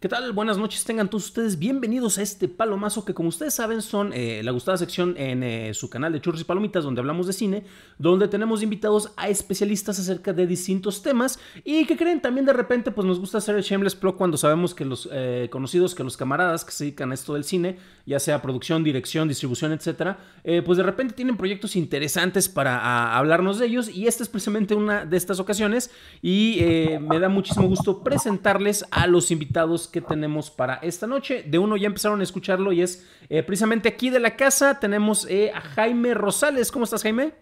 ¿Qué tal? Buenas noches, tengan todos ustedes bienvenidos a este palomazo que como ustedes saben son eh, la gustada sección en eh, su canal de Churros y Palomitas donde hablamos de cine, donde tenemos invitados a especialistas acerca de distintos temas y que creen también de repente pues nos gusta hacer el shameless plug cuando sabemos que los eh, conocidos, que los camaradas que se dedican a esto del cine ya sea producción, dirección, distribución, etcétera, eh, pues de repente tienen proyectos interesantes para hablarnos de ellos y esta es precisamente una de estas ocasiones y eh, me da muchísimo gusto presentarles a los invitados que tenemos para esta noche. De uno ya empezaron a escucharlo y es eh, precisamente aquí de la casa tenemos a Jaime Rosales. ¿Cómo estás, Jaime?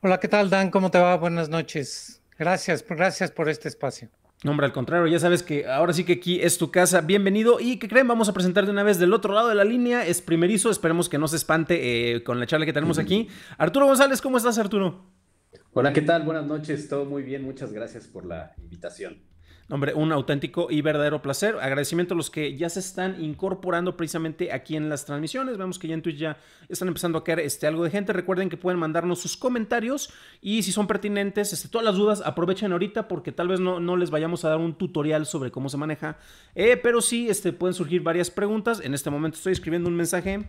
Hola, ¿qué tal, Dan? ¿Cómo te va? Buenas noches. Gracias, gracias por este espacio. Nombre al contrario, ya sabes que ahora sí que aquí es tu casa. Bienvenido y que creen, vamos a presentar de una vez del otro lado de la línea. Es primerizo, esperemos que no se espante eh, con la charla que tenemos aquí. Arturo González, ¿cómo estás, Arturo? Hola, ¿qué tal? Buenas noches, todo muy bien, muchas gracias por la invitación. Hombre, un auténtico y verdadero placer. Agradecimiento a los que ya se están incorporando precisamente aquí en las transmisiones. Vemos que ya en Twitch ya están empezando a caer este, algo de gente. Recuerden que pueden mandarnos sus comentarios y si son pertinentes, este, todas las dudas aprovechen ahorita porque tal vez no, no les vayamos a dar un tutorial sobre cómo se maneja. Eh, pero sí este, pueden surgir varias preguntas. En este momento estoy escribiendo un mensaje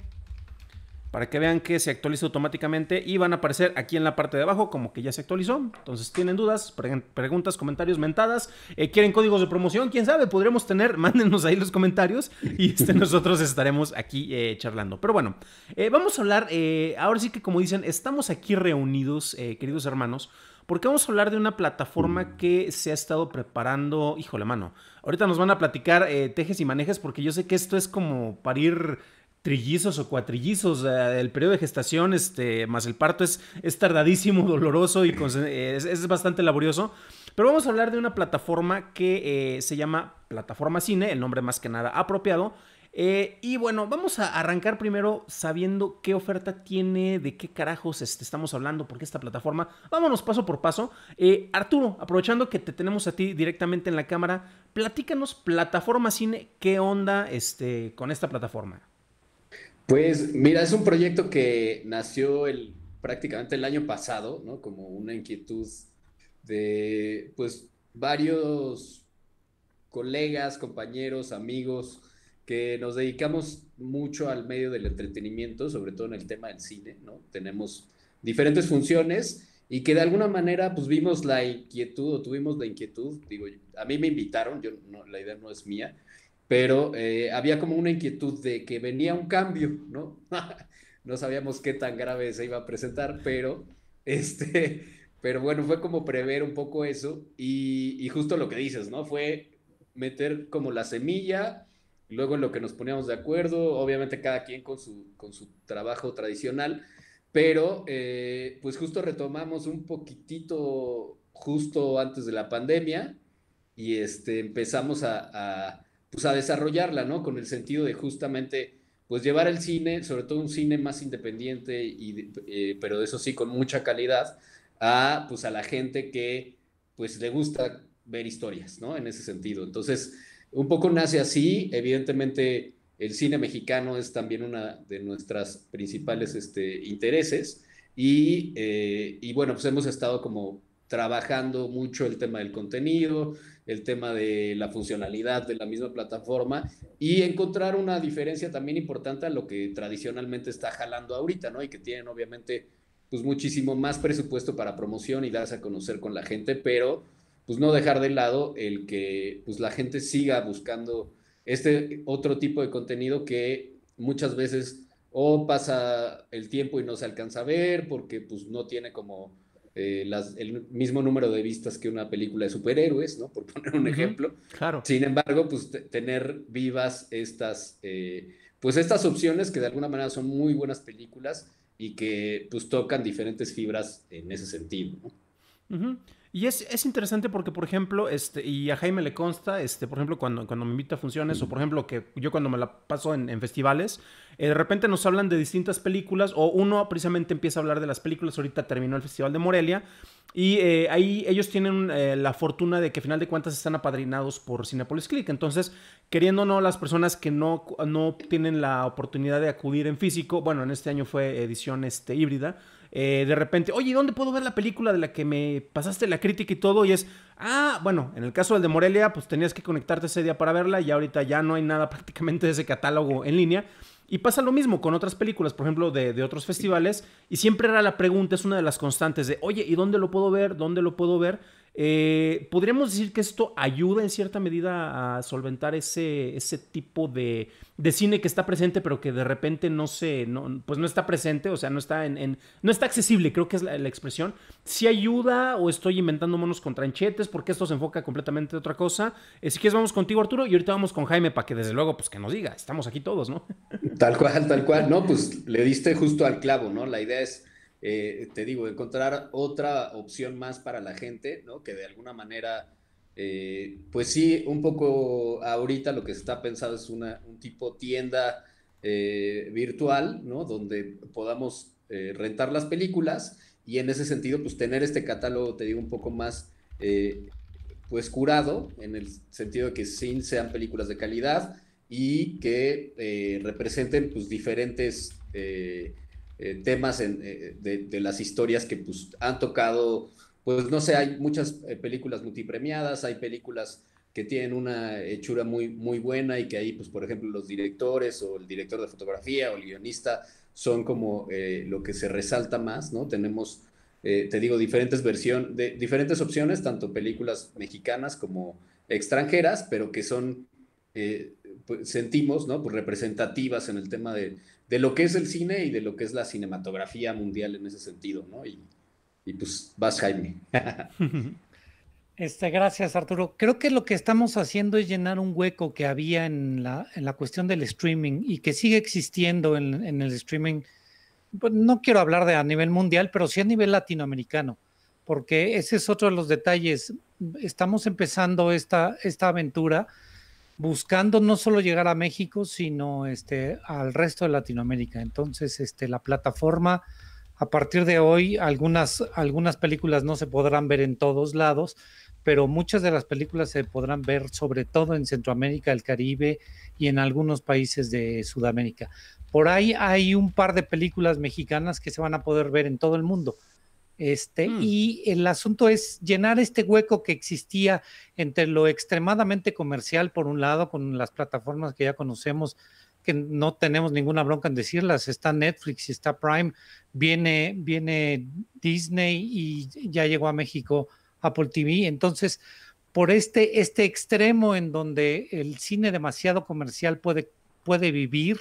para que vean que se actualiza automáticamente y van a aparecer aquí en la parte de abajo como que ya se actualizó. Entonces, tienen dudas, preguntas, comentarios, mentadas, eh, quieren códigos de promoción, quién sabe, podremos tener, mándenos ahí los comentarios y este, nosotros estaremos aquí eh, charlando. Pero bueno, eh, vamos a hablar, ahora sí que como dicen, estamos aquí reunidos, queridos hermanos, porque vamos a hablar de una plataforma mm. que se ha estado preparando, híjole mano, ahorita nos van a platicar tejes y manejes porque yo sé que esto es como parir trillizos o cuatrillizos. el periodo de gestación este, más el parto es, es tardadísimo, doloroso y es, bastante laborioso. Pero vamos a hablar de una plataforma que eh, se llama Plataforma Cine, el nombre más que nada apropiado. Eh, y bueno, vamos a arrancar primero sabiendo qué oferta tiene, de qué carajos este, estamos hablando, porque esta plataforma. Vámonos paso por paso. Eh, Arturo, aprovechando que te tenemos a ti directamente en la cámara, platícanos, plataforma cine, qué onda este, con esta plataforma. Pues mira, es un proyecto que nació el, prácticamente el año pasado, ¿no? Como una inquietud de, pues, varios colegas, compañeros, amigos que nos dedicamos mucho al medio del entretenimiento, sobre todo en el tema del cine, ¿no? Tenemos diferentes funciones y que de alguna manera pues vimos la inquietud o tuvimos la inquietud, digo, a mí me invitaron, yo no, la idea no es mía, pero eh, había como una inquietud de que venía un cambio, ¿no? no sabíamos qué tan grave se iba a presentar, pero, este, pero bueno, fue como prever un poco eso y, justo lo que dices, ¿no? Fue meter como la semilla, luego en lo que nos poníamos de acuerdo, obviamente cada quien con su, con su trabajo tradicional, pero eh, pues justo retomamos un poquitito justo antes de la pandemia y este, empezamos a pues, a desarrollarla, ¿no? Con el sentido de justamente, pues llevar el cine, sobre todo un cine más independiente, y, eh, pero eso sí, con mucha calidad, a, pues a la gente que, pues le gusta ver historias, ¿no? En ese sentido. Entonces, un poco nace así, evidentemente el cine mexicano es también una de nuestras principales este, intereses y, eh, y bueno, pues hemos estado como trabajando mucho el tema del contenido, el tema de la funcionalidad de la misma plataforma y encontrar una diferencia también importante a lo que tradicionalmente está jalando ahorita, ¿no? Y que tienen obviamente pues muchísimo más presupuesto para promoción y darse a conocer con la gente, pero pues no dejar de lado el que pues la gente siga buscando este otro tipo de contenido que muchas veces o pasa el tiempo y no se alcanza a ver porque pues no tiene como eh, el mismo número de vistas que una película de superhéroes, ¿no? Por poner un ejemplo. Claro. Sin embargo, pues tener vivas estas, eh, pues estas opciones que de alguna manera son muy buenas películas y que pues tocan diferentes fibras en ese sentido, ¿no? Y es, es, interesante porque, por ejemplo, este, y a Jaime le consta, este, por ejemplo, cuando, cuando me invita a funciones, o por ejemplo, que yo cuando me la paso en, festivales, eh, de repente nos hablan de distintas películas, o uno precisamente empieza a hablar de las películas, ahorita terminó el Festival de Morelia, y eh, ahí ellos tienen eh, la fortuna de que a final de cuentas están apadrinados por Cinepolis Click. Entonces, queriendo o no, las personas que no, no tienen la oportunidad de acudir en físico, bueno, en este año fue edición este, híbrida, eh, de repente, oye, ¿dónde puedo ver la película de la que me pasaste la crítica y todo? Y es, ah, bueno, en el caso del de Morelia, pues tenías que conectarte ese día para verla y ahorita ya no hay nada prácticamente de ese catálogo en línea. Y pasa lo mismo con otras películas, por ejemplo, de, de, otros festivales. Y siempre era la pregunta, es una de las constantes de, oye, ¿y dónde lo puedo ver? ¿Dónde lo puedo ver? Eh, ¿Podríamos decir que esto ayuda en cierta medida a solventar ese, ese tipo de, de, cine que está presente, pero que de repente no se, no, pues no está presente, o sea, no está en, no está accesible, creo que es la, expresión. Si ayuda o estoy inventando monos con tranchetes, porque esto se enfoca completamente en otra cosa. Eh, si quieres, vamos contigo, Arturo, y ahorita vamos con Jaime para que desde luego, pues que nos diga, estamos aquí todos, ¿no? Tal cual, tal cual. No, pues le diste justo al clavo, ¿no? La idea es eh, te digo, encontrar otra opción más para la gente, ¿no? Que de alguna manera, eh, pues sí, un poco ahorita lo que se está pensado es una, un tipo tienda eh, virtual, ¿no? Donde podamos rentar las películas y en ese sentido, pues tener este catálogo, te digo, un poco más, pues curado, en el sentido de que sí sean películas de calidad y que representen, pues, diferentes... Eh, temas eh, de, las historias que pues, han tocado, pues no sé, hay muchas eh, películas multipremiadas, hay películas que tienen una hechura muy, muy buena y que ahí, pues, por ejemplo, los directores o el director de fotografía o el guionista son como lo que se resalta más, ¿no? Tenemos, te digo, diferentes versiones, de, diferentes opciones, tanto películas mexicanas como extranjeras, pero que son, pues, sentimos, ¿no? Pues representativas en el tema de, de lo que es el cine y de lo que es la cinematografía mundial en ese sentido, ¿no? Y, pues vas, Jaime. Este, gracias, Arturo. Creo que lo que estamos haciendo es llenar un hueco que había en la, cuestión del streaming y que sigue existiendo en, el streaming. Pues, no quiero hablar de a nivel mundial, pero sí a nivel latinoamericano, porque ese es otro de los detalles. Estamos empezando esta, esta aventura buscando no solo llegar a México, sino este, al resto de Latinoamérica. Entonces, este, la plataforma, a partir de hoy, algunas, algunas películas no se podrán ver en todos lados, pero muchas de las películas se podrán ver sobre todo en Centroamérica, el Caribe y en algunos países de Sudamérica. Por ahí hay un par de películas mexicanas que se van a poder ver en todo el mundo. Este, mm. Y el asunto es llenar este hueco que existía entre lo extremadamente comercial, por un lado, con las plataformas que ya conocemos, que no tenemos ninguna bronca en decirlas, está Netflix, está Prime, viene, viene Disney y ya llegó a México Apple TV. Entonces, por este, este extremo en donde el cine demasiado comercial puede, puede vivir,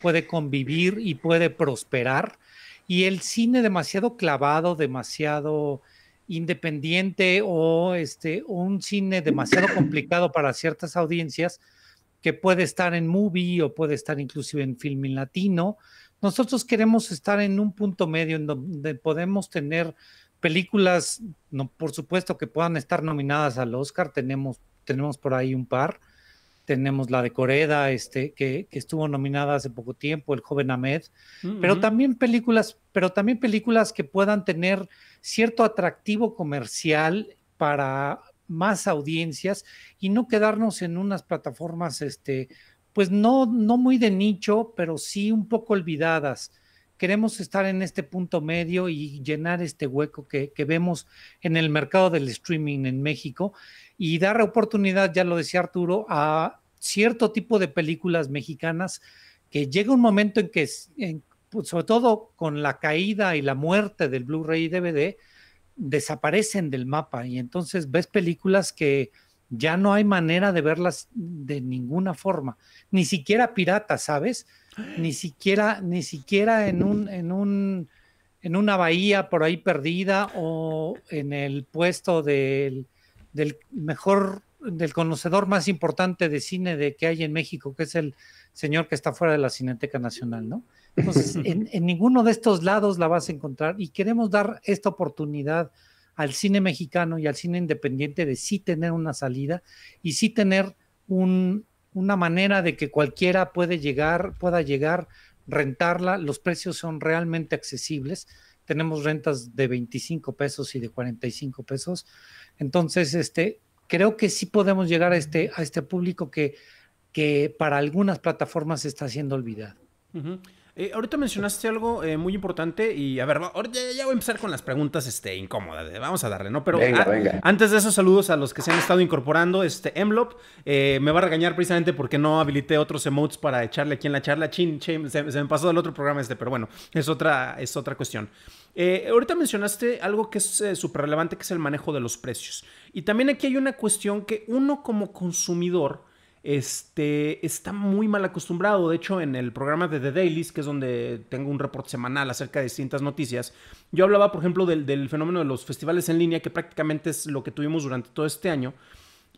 puede convivir y puede prosperar y el cine demasiado clavado, demasiado independiente o este un cine demasiado complicado para ciertas audiencias que puede estar en movie o puede estar inclusive en film latino. Nosotros queremos estar en un punto medio en donde podemos tener películas, no, por supuesto que puedan estar nominadas al Oscar, tenemos, tenemos por ahí un par, tenemos la de Coreda, este, que, estuvo nominada hace poco tiempo, El joven Ahmed, pero también películas, pero también películas que puedan tener cierto atractivo comercial para más audiencias y no quedarnos en unas plataformas, este, pues no, no muy de nicho, pero sí un poco olvidadas. Queremos estar en este punto medio y llenar este hueco que, que vemos en el mercado del streaming en México y dar oportunidad, ya lo decía Arturo, a cierto tipo de películas mexicanas que llega un momento en que, pues, sobre todo con la caída y la muerte del Blu-ray DVD, desaparecen del mapa y entonces ves películas que ya no hay manera de verlas de ninguna forma, ni siquiera pirata, ¿sabes? Ni siquiera, ni siquiera en un, en un, en una bahía por ahí perdida o en el puesto del mejor del conocedor más importante de cine de que hay en México, que es el señor que está fuera de la Cineteca Nacional, ¿no? Entonces, en, ninguno de estos lados la vas a encontrar y queremos dar esta oportunidad al cine mexicano y al cine independiente de sí tener una salida y sí tener un, una manera de que cualquiera puede llegar, pueda llegar, rentarla, los precios son realmente accesibles tenemos rentas de 25 pesos y de 45 pesos. Entonces, este, creo que sí podemos llegar a este, a este público que, que para algunas plataformas se está haciendo olvidado. Eh, ahorita mencionaste algo eh, muy importante y a ver, ya, voy a empezar con las preguntas este, incómodas. Eh, vamos a darle, ¿no? Pero antes de esos saludos a los que se han estado incorporando. Este Emlop me va a regañar precisamente porque no habilité otros emotes para echarle aquí en la charla. Chin, se, se, me pasó del otro programa este, pero bueno, es otra, es otra cuestión. Eh, ahorita mencionaste algo que es eh, súper relevante, que es el manejo de los precios. Y también aquí hay una cuestión que uno como consumidor este, está muy mal acostumbrado. De hecho, en el programa de The Dailies, que es donde tengo un reporte semanal acerca de distintas noticias, yo hablaba, por ejemplo, del, fenómeno de los festivales en línea, que prácticamente es lo que tuvimos durante todo este año,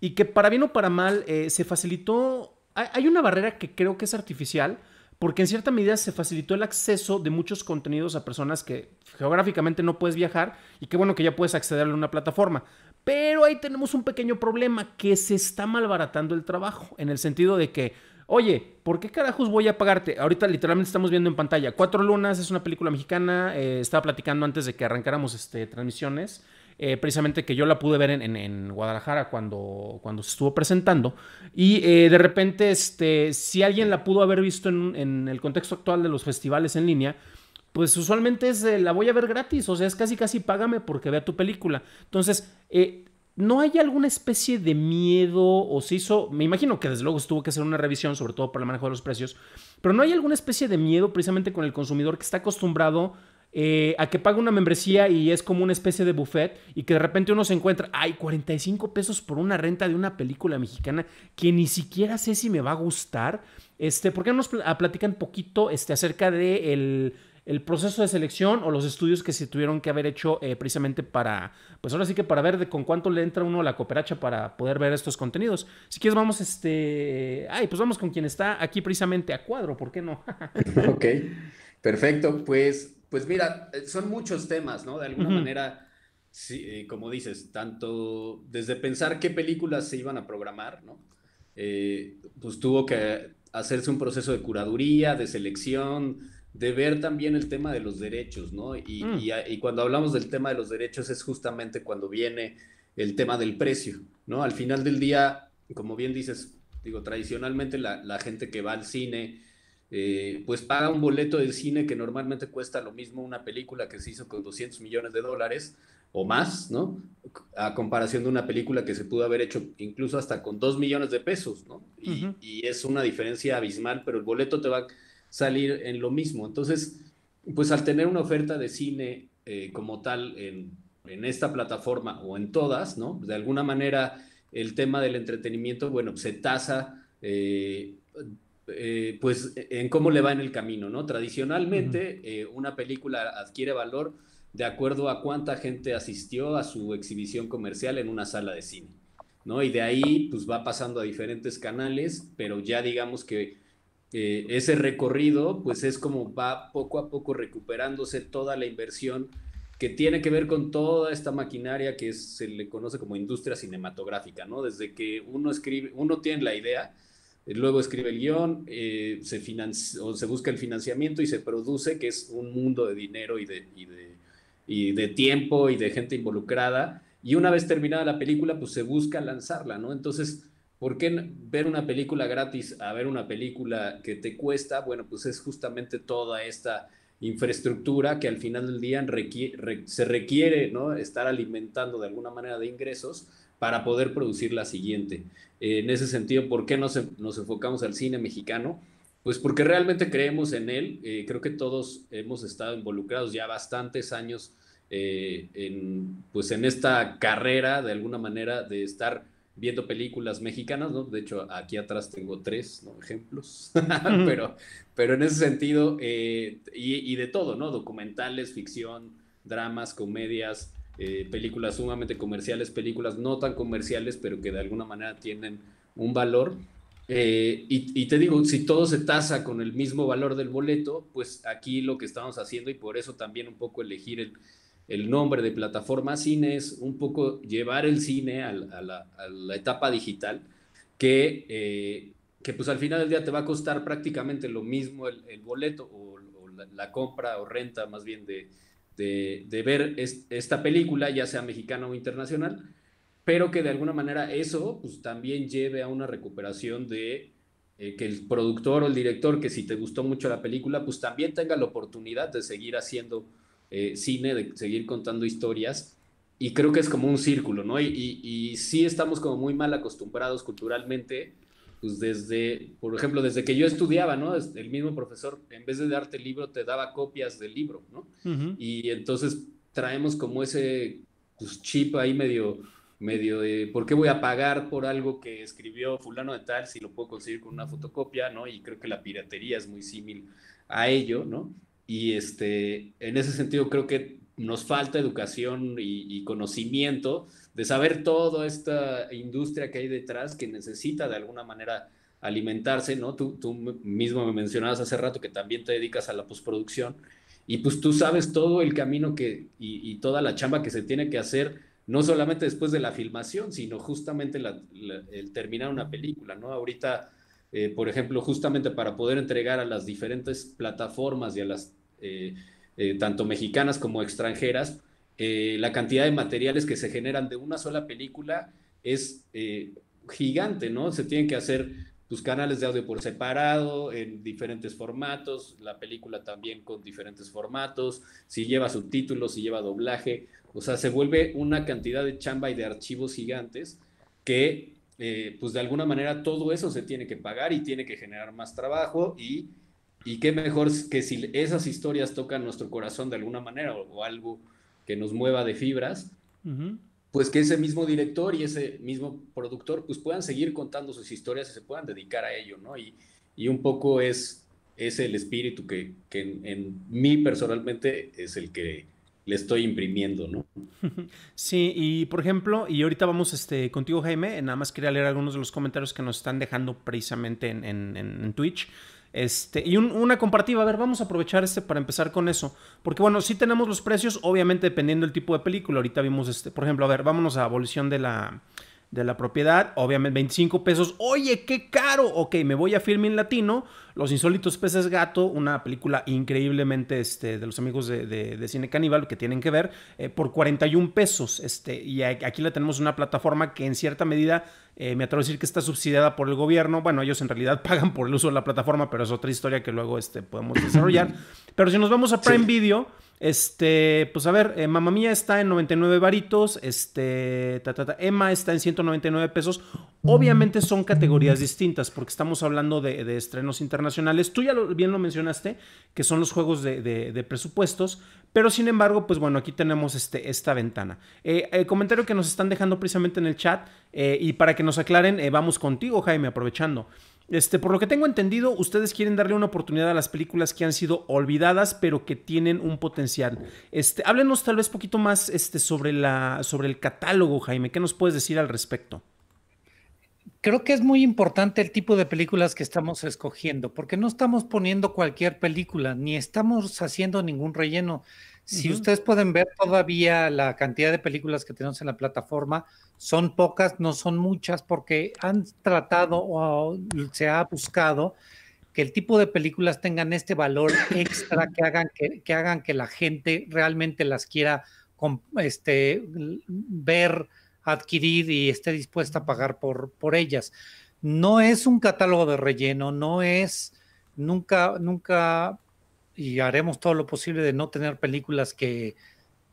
y que para bien o para mal eh, se facilitó... Hay una barrera que creo que es artificial, porque en cierta medida se facilitó el acceso de muchos contenidos a personas que geográficamente no puedes viajar y qué bueno que ya puedes acceder a una plataforma. Pero ahí tenemos un pequeño problema, que se está malbaratando el trabajo, en el sentido de que, oye, ¿por qué carajos voy a pagarte? Ahorita literalmente estamos viendo en pantalla, Cuatro Lunas es una película mexicana, eh, estaba platicando antes de que arrancáramos este, transmisiones eh, precisamente que yo la pude ver en, Guadalajara cuando, cuando se estuvo presentando. Y eh, de repente, este, si alguien la pudo haber visto en, el contexto actual de los festivales en línea, pues usualmente es eh, la voy a ver gratis, o sea, es casi casi págame porque vea tu película. Entonces, ¿no hay alguna especie de miedo o se hizo, me imagino que desde luego estuvo tuvo que hacer una revisión, sobre todo para el manejo de los precios, pero ¿no hay alguna especie de miedo precisamente con el consumidor que está acostumbrado eh, a que paga una membresía y es como una especie de buffet y que de repente uno se encuentra, ay, 45 pesos por una renta de una película mexicana que ni siquiera sé si me va a gustar. Este, ¿Por qué no nos ah, platican poquito este, acerca de el, proceso de selección o los estudios que se tuvieron que haber hecho eh, precisamente para, pues ahora sí que para ver de con cuánto le entra uno a la cooperacha para poder ver estos contenidos? Si quieres vamos, este, ay, pues vamos con quien está aquí precisamente a cuadro, ¿por qué no? ok, perfecto, pues pues mira, eh, son muchos temas, ¿no? De alguna manera, sí, eh, como dices, tanto desde pensar qué películas se iban a programar, ¿no? Eh, pues tuvo que hacerse un proceso de curaduría, de selección, de ver también el tema de los derechos, ¿no? Mm. Y, cuando hablamos del tema de los derechos es justamente cuando viene el tema del precio, ¿no? Al final del día, como bien dices, digo, tradicionalmente la, la gente que va al cine eh, pues paga un boleto de cine que normalmente cuesta lo mismo una película que se hizo con 200 millones de dólares o más, ¿no? A comparación de una película que se pudo haber hecho incluso hasta con 2 millones de pesos, ¿no? Y, es una diferencia abismal, pero el boleto te va a salir en lo mismo. Entonces, pues al tener una oferta de cine eh, como tal en, en, esta plataforma o en todas, ¿no? De alguna manera el tema del entretenimiento, bueno, se tasa eh, eh, pues e, en cómo le va en el camino, ¿no? Tradicionalmente eh, una película adquiere valor de acuerdo a cuánta gente asistió a su exhibición comercial en una sala de cine, ¿no? Y de ahí pues va pasando a diferentes canales, pero ya digamos que eh, ese recorrido pues es como va poco a poco recuperándose toda la inversión que tiene que ver con toda esta maquinaria que se le conoce como industria cinematográfica, ¿no? Desde que uno escribe, uno tiene la idea, eh, luego escribe el guión, eh, se, busca el financiamiento y se produce, que es un mundo de dinero y de, tiempo y de gente involucrada. Y una vez terminada la película, pues se busca lanzarla, ¿no? Entonces, ¿por qué ver una película gratis a ver una película que te cuesta? Bueno, pues es justamente toda esta infraestructura que al final del día se requiere, ¿no? Estar alimentando de alguna manera de ingresos para poder producir la siguiente. Eh, en ese sentido, ¿por qué nos, enfocamos al cine mexicano? Pues porque realmente creemos en él. Eh, creo que todos hemos estado involucrados ya bastantes años eh, en, pues en esta carrera, de alguna manera, de estar viendo películas mexicanas, De hecho, aquí atrás tengo tres ejemplos, pero, pero en ese sentido, y, y, de todo, ¿no? Documentales, ficción, dramas, comedias, eh, películas sumamente comerciales, películas no tan comerciales, pero que de alguna manera tienen un valor. Eh, y, te digo, si todo se tasa con el mismo valor del boleto, pues aquí lo que estamos haciendo y por eso también un poco elegir el, el nombre de plataforma cine es un poco llevar el cine a, la, etapa digital, que, eh, que, pues al final del día te va a costar prácticamente lo mismo el, boleto o, la compra o renta más bien de, de, ver esta película, ya sea mexicana o internacional, pero que de alguna manera eso pues, también lleve a una recuperación de eh, que el productor o el director, que si te gustó mucho la película, pues también tenga la oportunidad de seguir haciendo eh, cine, de seguir contando historias. Y creo que es como un círculo, ¿no? Y, y, y sí estamos como muy mal acostumbrados culturalmente pues desde, por ejemplo, desde que yo estudiaba, ¿no? El mismo profesor, en vez de darte el libro, te daba copias del libro, ¿no? Y entonces traemos como ese pues, chip ahí medio, medio de, ¿por qué voy a pagar por algo que escribió fulano de tal si lo puedo conseguir con una fotocopia, ¿no? Y creo que la piratería es muy similar a ello, ¿no? Y este, en ese sentido creo que nos falta educación y, conocimiento de saber toda esta industria que hay detrás que necesita de alguna manera alimentarse, ¿no? Tú, mismo me mencionabas hace rato que también te dedicas a la postproducción y pues tú sabes todo el camino que y, toda la chamba que se tiene que hacer no solamente después de la filmación, sino justamente el terminar una película, ¿no? Ahorita, eh, por ejemplo, justamente para poder entregar a las diferentes plataformas y a las eh, eh, tanto mexicanas como extranjeras, eh, la cantidad de materiales que se generan de una sola película es eh, gigante, ¿no? Se tienen que hacer tus pues, canales de audio por separado, en diferentes formatos, la película también con diferentes formatos, si lleva subtítulos, si lleva doblaje, o sea, se vuelve una cantidad de chamba y de archivos gigantes que, pues de alguna manera, todo eso se tiene que pagar y tiene que generar más trabajo y y qué mejor que si esas historias tocan nuestro corazón de alguna manera o, algo que nos mueva de fibras, pues que ese mismo director y ese mismo productor pues puedan seguir contando sus historias y se puedan dedicar a ello, ¿no? Y, y un poco es, es el espíritu que, en, mí personalmente es el que le estoy imprimiendo, ¿no? Sí, y por ejemplo, y ahorita vamos este, contigo Jaime, nada más quería leer algunos de los comentarios que nos están dejando precisamente en, en, en Twitch. Este, y una comparativa, a ver, vamos a aprovechar este para empezar con eso. Porque bueno, si tenemos los precios, obviamente dependiendo del tipo de película. Ahorita vimos este, por ejemplo, a ver, vámonos a abolición de la, de la propiedad, obviamente 25 pesos, oye, qué caro, ok, me voy a Filmin Latino, Los Insólitos Peces Gato, una película increíblemente este, de los amigos de, de, Cine Caníbal que tienen que ver, eh, por 41 pesos, este, y aquí la tenemos una plataforma que en cierta medida eh, me atrevo a decir que está subsidiada por el gobierno. Bueno, ellos en realidad pagan por el uso de la plataforma, pero es otra historia que luego este, podemos desarrollar. pero si nos vamos a Prime Video, este, pues a ver, eh, Mamá Mía está en 99 varitos, este, ta, ta, ta, Emma está en 199 pesos. Obviamente son categorías distintas porque estamos hablando de, estrenos internacionales. Tú ya bien lo mencionaste, que son los juegos de, de, presupuestos, pero sin embargo, pues bueno, aquí tenemos este, esta ventana. Eh, el comentario que nos están dejando precisamente en el chat eh, y para que nos aclaren, eh, vamos contigo, Jaime, aprovechando. Este, por lo que tengo entendido, ustedes quieren darle una oportunidad a las películas que han sido olvidadas, pero que tienen un potencial. Este, háblenos tal vez un poquito más este, sobre, la, sobre el catálogo, Jaime. ¿Qué nos puedes decir al respecto? Creo que es muy importante el tipo de películas que estamos escogiendo, porque no estamos poniendo cualquier película, ni estamos haciendo ningún relleno. Si ustedes pueden ver todavía la cantidad de películas que tenemos en la plataforma, son pocas, no son muchas, porque han tratado o se ha buscado que el tipo de películas tengan este valor extra que hagan que, hagan que la gente realmente las quiera este, ver, adquirir y esté dispuesta a pagar por, por ellas. No es un catálogo de relleno, no es nunca, nunca y haremos todo lo posible de no tener películas que,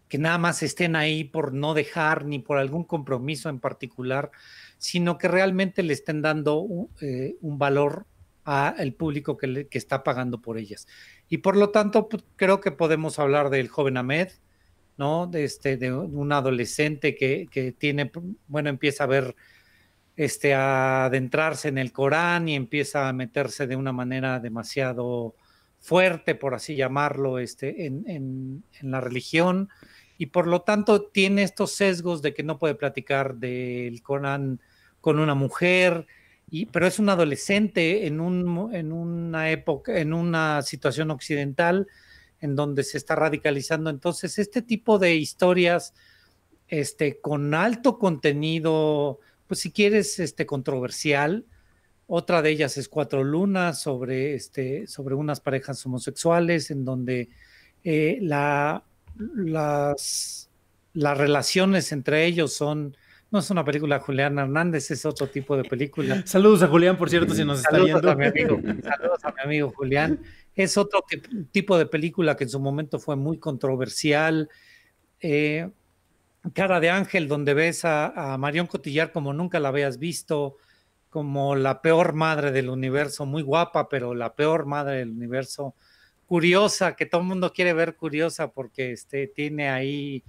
que nada más estén ahí por no dejar ni por algún compromiso en particular, sino que realmente le estén dando eh, un, valor a valor al público que, está pagando por ellas. Y por lo tanto, pues, creo que podemos hablar del joven Ahmed, ¿no? De, este, de un adolescente que, tiene, pues, bueno, empieza a ver, este, a adentrarse en el Corán y empieza a meterse de una manera demasiado fuerte, por así llamarlo, este, en, la religión, y por lo tanto tiene estos sesgos de que no puede platicar del Corán con una mujer, y, pero es un adolescente en, un, en una época, en una situación occidental en donde se está radicalizando. Entonces, este tipo de historias este, con alto contenido, pues si quieres, este, controversial, otra de ellas es Cuatro Lunas, sobre, este, sobre unas parejas homosexuales, en donde eh, la, las, relaciones entre ellos son no es una película de Julián Hernández, es otro tipo de película. Saludos a Julián, por cierto, si nos está viendo. A mi amigo, saludos a mi amigo Julián. Es otro tipo de película que en su momento fue muy controversial. Eh, Cara de Ángel, donde ves a, a, Marión Cotillar como nunca la habías visto como la peor madre del universo, muy guapa, pero la peor madre del universo, curiosa, que todo el mundo quiere ver curiosa porque este, tiene ahí,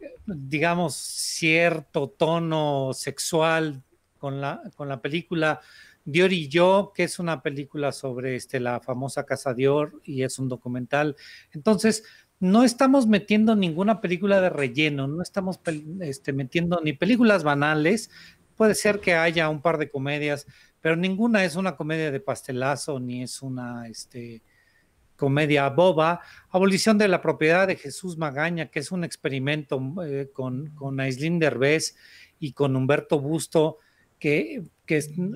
eh, digamos, cierto tono sexual con la, con la película. Dior y yo, que es una película sobre este, la famosa Casa Dior y es un documental. Entonces, no estamos metiendo ninguna película de relleno, no estamos este, metiendo ni películas banales, Puede ser que haya un par de comedias, pero ninguna es una comedia de pastelazo ni es una este, comedia boba. Abolición de la propiedad de Jesús Magaña, que es un experimento eh, con, con Aislinn Derbez y con Humberto Busto, que,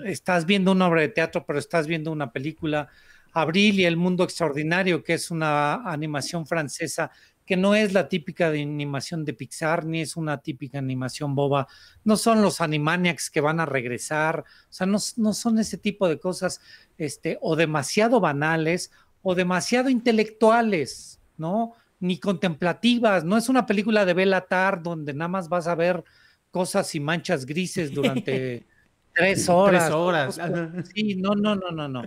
estás viendo una obra de teatro, pero estás viendo una película. Abril y El Mundo Extraordinario, que es una animación francesa que no es la típica de animación de Pixar, ni es una típica animación boba, no son los Animaniacs que van a regresar, o sea, no, son ese tipo de cosas, este, o demasiado banales, o demasiado intelectuales, ¿no? Ni contemplativas, no es una película de Belatar donde nada más vas a ver cosas y manchas grises durante tres horas. horas. Sí, no, no, no, no, no.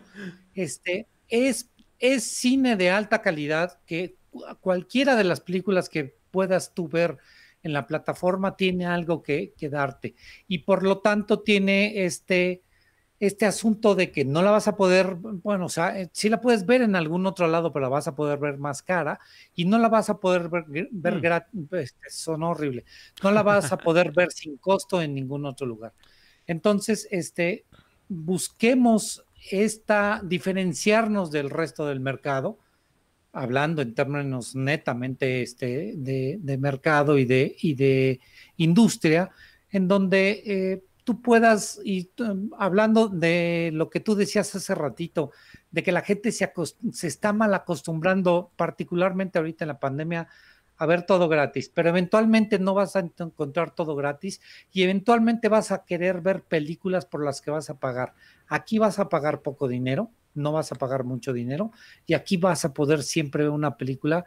Este, es, es cine de alta calidad que cualquiera de las películas que puedas tú ver en la plataforma tiene algo que, quedarte darte. Y por lo tanto tiene este, este asunto de que no la vas a poder, bueno, o sea, eh, si la puedes ver en algún otro lado, pero la vas a poder ver más cara y no la vas a poder ver, mm. gratis, pues, son horrible, no la vas a poder ver sin costo en ningún otro lugar. Entonces, este, busquemos esta, diferenciarnos del resto del mercado hablando en términos netamente este, de, mercado y de, y de industria, en donde eh, tú puedas, y em, hablando de lo que tú decías hace ratito, de que la gente se, se está mal acostumbrando, particularmente ahorita en la pandemia, a ver todo gratis, pero eventualmente no vas a encontrar todo gratis y eventualmente vas a querer ver películas por las que vas a pagar. Aquí vas a pagar poco dinero, no vas a pagar mucho dinero y aquí vas a poder siempre ver una película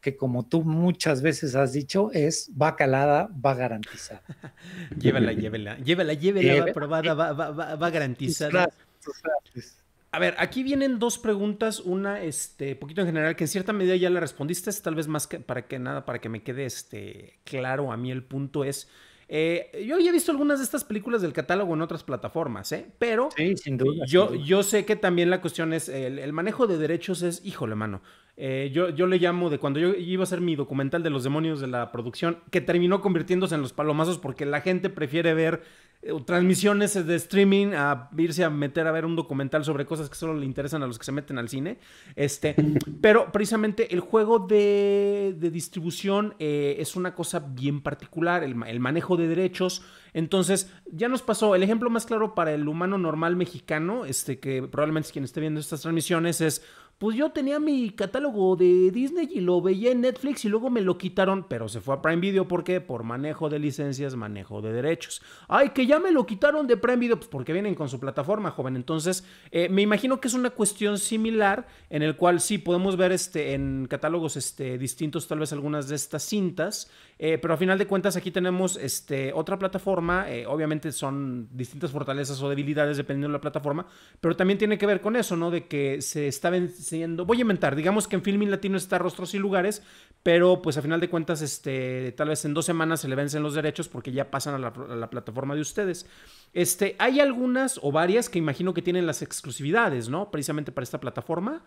que como tú muchas veces has dicho, es va calada, va garantizada. llévala, llévela, llévela, llévela, va aprobada, eh, va, va, va, garantizada. A ver, aquí vienen dos preguntas, una este poquito en general que en cierta medida ya la respondiste, tal vez más que para que nada, para que me quede este claro a mí el punto es eh, yo ya he visto algunas de estas películas del catálogo en otras plataformas, ¿eh? Pero yo, yo sé que también la cuestión es, el, manejo de derechos es, híjole, mano. Eh, yo, yo le llamo de cuando yo iba a hacer mi documental de los demonios de la producción, que terminó convirtiéndose en los palomazos porque la gente prefiere ver eh, transmisiones de streaming a irse a meter a ver un documental sobre cosas que solo le interesan a los que se meten al cine. Este, pero precisamente el juego de, de distribución eh, es una cosa bien particular, el, manejo de derechos. Entonces, ya nos pasó, el ejemplo más claro para el humano normal mexicano, este, que probablemente quien esté viendo estas transmisiones es, pues yo tenía mi catálogo de Disney y lo veía en Netflix y luego me lo quitaron, pero se fue a Prime Video, ¿por qué? Por manejo de licencias, manejo de derechos. Ay, que ya me lo quitaron de Prime Video, pues porque vienen con su plataforma, joven. Entonces, eh, me imagino que es una cuestión similar en el cual sí podemos ver este, en catálogos este, distintos tal vez algunas de estas cintas, eh, pero a final de cuentas aquí tenemos este, otra plataforma, eh, obviamente son distintas fortalezas o debilidades dependiendo de la plataforma, pero también tiene que ver con eso, ¿no? De que se está voy a inventar, digamos que en filming Latino está Rostros y Lugares, pero pues a final de cuentas, este, tal vez en dos semanas se le vencen los derechos porque ya pasan a la, plataforma de ustedes. Este, hay algunas o varias que imagino que tienen las exclusividades, ¿no? Precisamente para esta plataforma.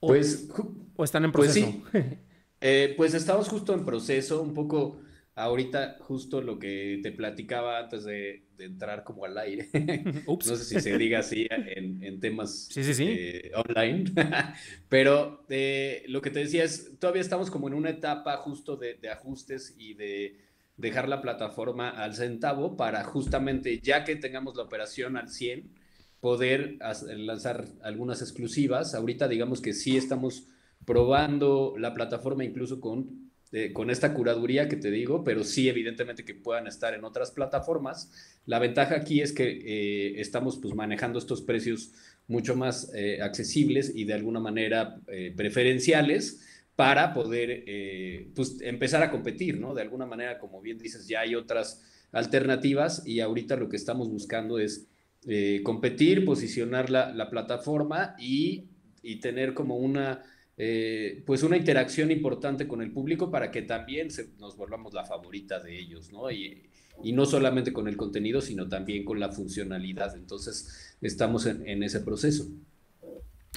pues, o están en pues proceso? Pues, pues estamos justo en proceso, un poco Ahorita justo lo que te platicaba antes de, entrar como al aire, no sé si se diga así en, temas eh, online, pero eh, lo que te decía es, todavía estamos como en una etapa justo de, de ajustes y de dejar la plataforma al centavo para justamente, ya que tengamos la operación al 100, poder lanzar algunas exclusivas. Ahorita digamos que sí estamos probando la plataforma incluso con este, con esta curaduría que te digo, pero sí evidentemente que puedan estar en otras plataformas. La ventaja aquí es que eh, estamos pues, manejando estos precios mucho más eh, accesibles y de alguna manera eh, preferenciales para poder pues, empezar a competir, ¿no? De alguna manera, como bien dices, ya hay otras alternativas y ahorita lo que estamos buscando es competir, posicionar la, plataforma y tener como una eh, pues una interacción importante con el público para que también nos volvamos la favorita de ellos, ¿no? Y, y, no solamente con el contenido, sino también con la funcionalidad. Entonces, estamos en, en ese proceso.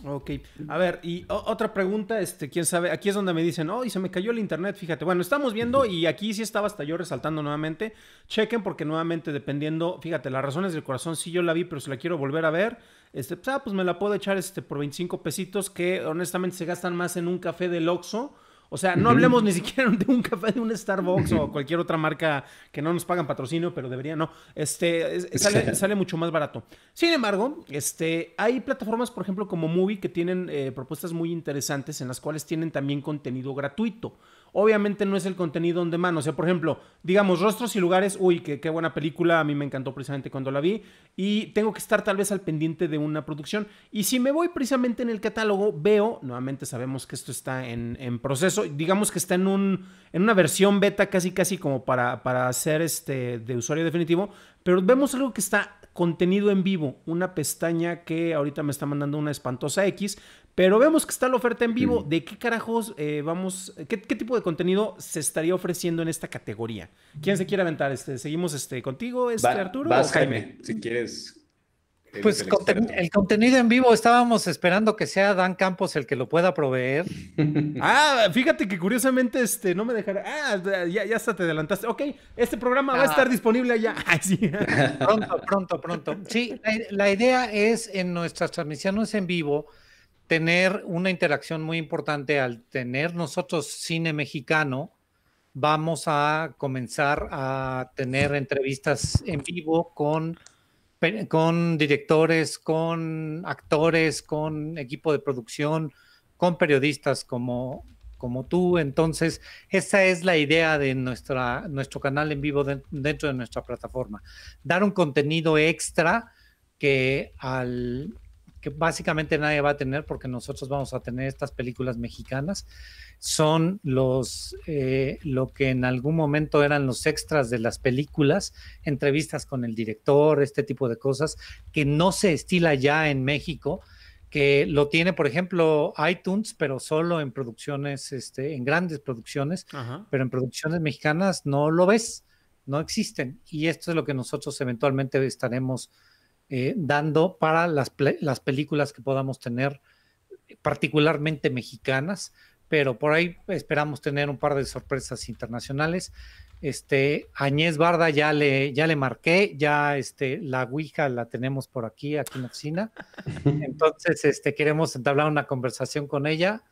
Ok, a ver, y otra pregunta, este, quién sabe, aquí es donde me dicen, oh, y se me cayó el internet, fíjate. Bueno, estamos viendo, y aquí sí estaba hasta yo resaltando nuevamente. Chequen, porque nuevamente dependiendo, fíjate, las razones del corazón sí yo la vi, pero si la quiero volver a ver, este, pues, ah, pues, me la puedo echar este, por 25 pesitos, que honestamente se gastan más en un café del Oxxo. O sea, no hablemos ni siquiera de un café de un Starbucks o cualquier otra marca que no nos pagan patrocinio, pero debería, no. Este, sale, mucho más barato. Sin embargo, este, hay plataformas, por ejemplo, como Movie, que tienen eh, propuestas muy interesantes en las cuales tienen también contenido gratuito obviamente no es el contenido donde mano. O sea, por ejemplo, digamos, Rostros y Lugares, uy, qué, qué buena película, a mí me encantó precisamente cuando la vi. Y tengo que estar tal vez al pendiente de una producción. Y si me voy precisamente en el catálogo, veo, nuevamente sabemos que esto está en, proceso, digamos que está en, un, en una versión beta casi casi como para, para hacer este de usuario definitivo, pero vemos algo que está contenido en vivo, una pestaña que ahorita me está mandando una espantosa X, pero vemos que está la oferta en vivo. ¿De qué carajos eh, vamos? Qué, tipo de contenido se estaría ofreciendo en esta categoría? ¿Quién se quiere aventar? Este, ¿Seguimos este, contigo, este, Arturo? Vas, Jaime? si quieres. Pues el, contenido en vivo estábamos esperando que sea Dan Campos el que lo pueda proveer. ah, fíjate que curiosamente este no me dejará. Ah, ya, ya hasta te adelantaste. Ok, este programa va a ah. estar disponible allá. pronto, pronto, pronto. Sí, la idea es en nuestras transmisiones en vivo tener una interacción muy importante al tener nosotros cine mexicano. Vamos a comenzar a tener entrevistas en vivo con, con directores, con actores, con equipo de producción, con periodistas como, como tú. Entonces, esa es la idea de nuestra, nuestro canal en vivo dentro de nuestra plataforma. Dar un contenido extra que al que básicamente nadie va a tener porque nosotros vamos a tener estas películas mexicanas, son los, eh, lo que en algún momento eran los extras de las películas, entrevistas con el director, este tipo de cosas, que no se estila ya en México, que lo tiene, por ejemplo, iTunes, pero solo en producciones, este, en grandes producciones, pero en producciones mexicanas no lo ves, no existen. Y esto es lo que nosotros eventualmente estaremos eh, dando para las, las, películas que podamos tener, particularmente mexicanas, pero por ahí esperamos tener un par de sorpresas internacionales. Este, Añez Barda ya le, ya le marqué, ya este, la Ouija la tenemos por aquí, aquí en la oficina. Entonces, este, queremos entablar una conversación con ella.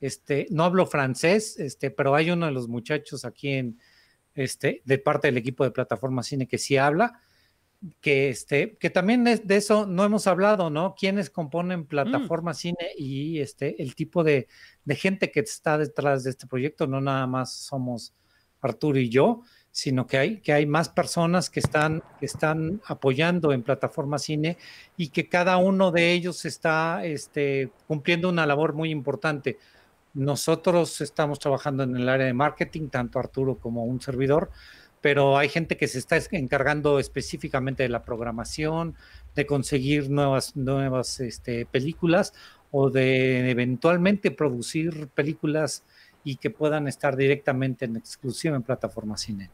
Este, no hablo francés, este, pero hay uno de los muchachos aquí en, este, de parte del equipo de plataforma cine que sí habla que este, que también es de eso no hemos hablado, ¿no? Quienes componen mm. plataforma cine y este, el tipo de, gente que está detrás de este proyecto, no nada más somos Arturo y yo, sino que hay, que hay más personas que están, que están apoyando en plataforma cine y que cada uno de ellos está este, cumpliendo una labor muy importante. Nosotros estamos trabajando en el área de marketing, tanto Arturo como un servidor, pero hay gente que se está encargando específicamente de la programación, de conseguir nuevas, nuevas este, películas o de eventualmente producir películas y que puedan estar directamente en exclusiva en plataforma cine,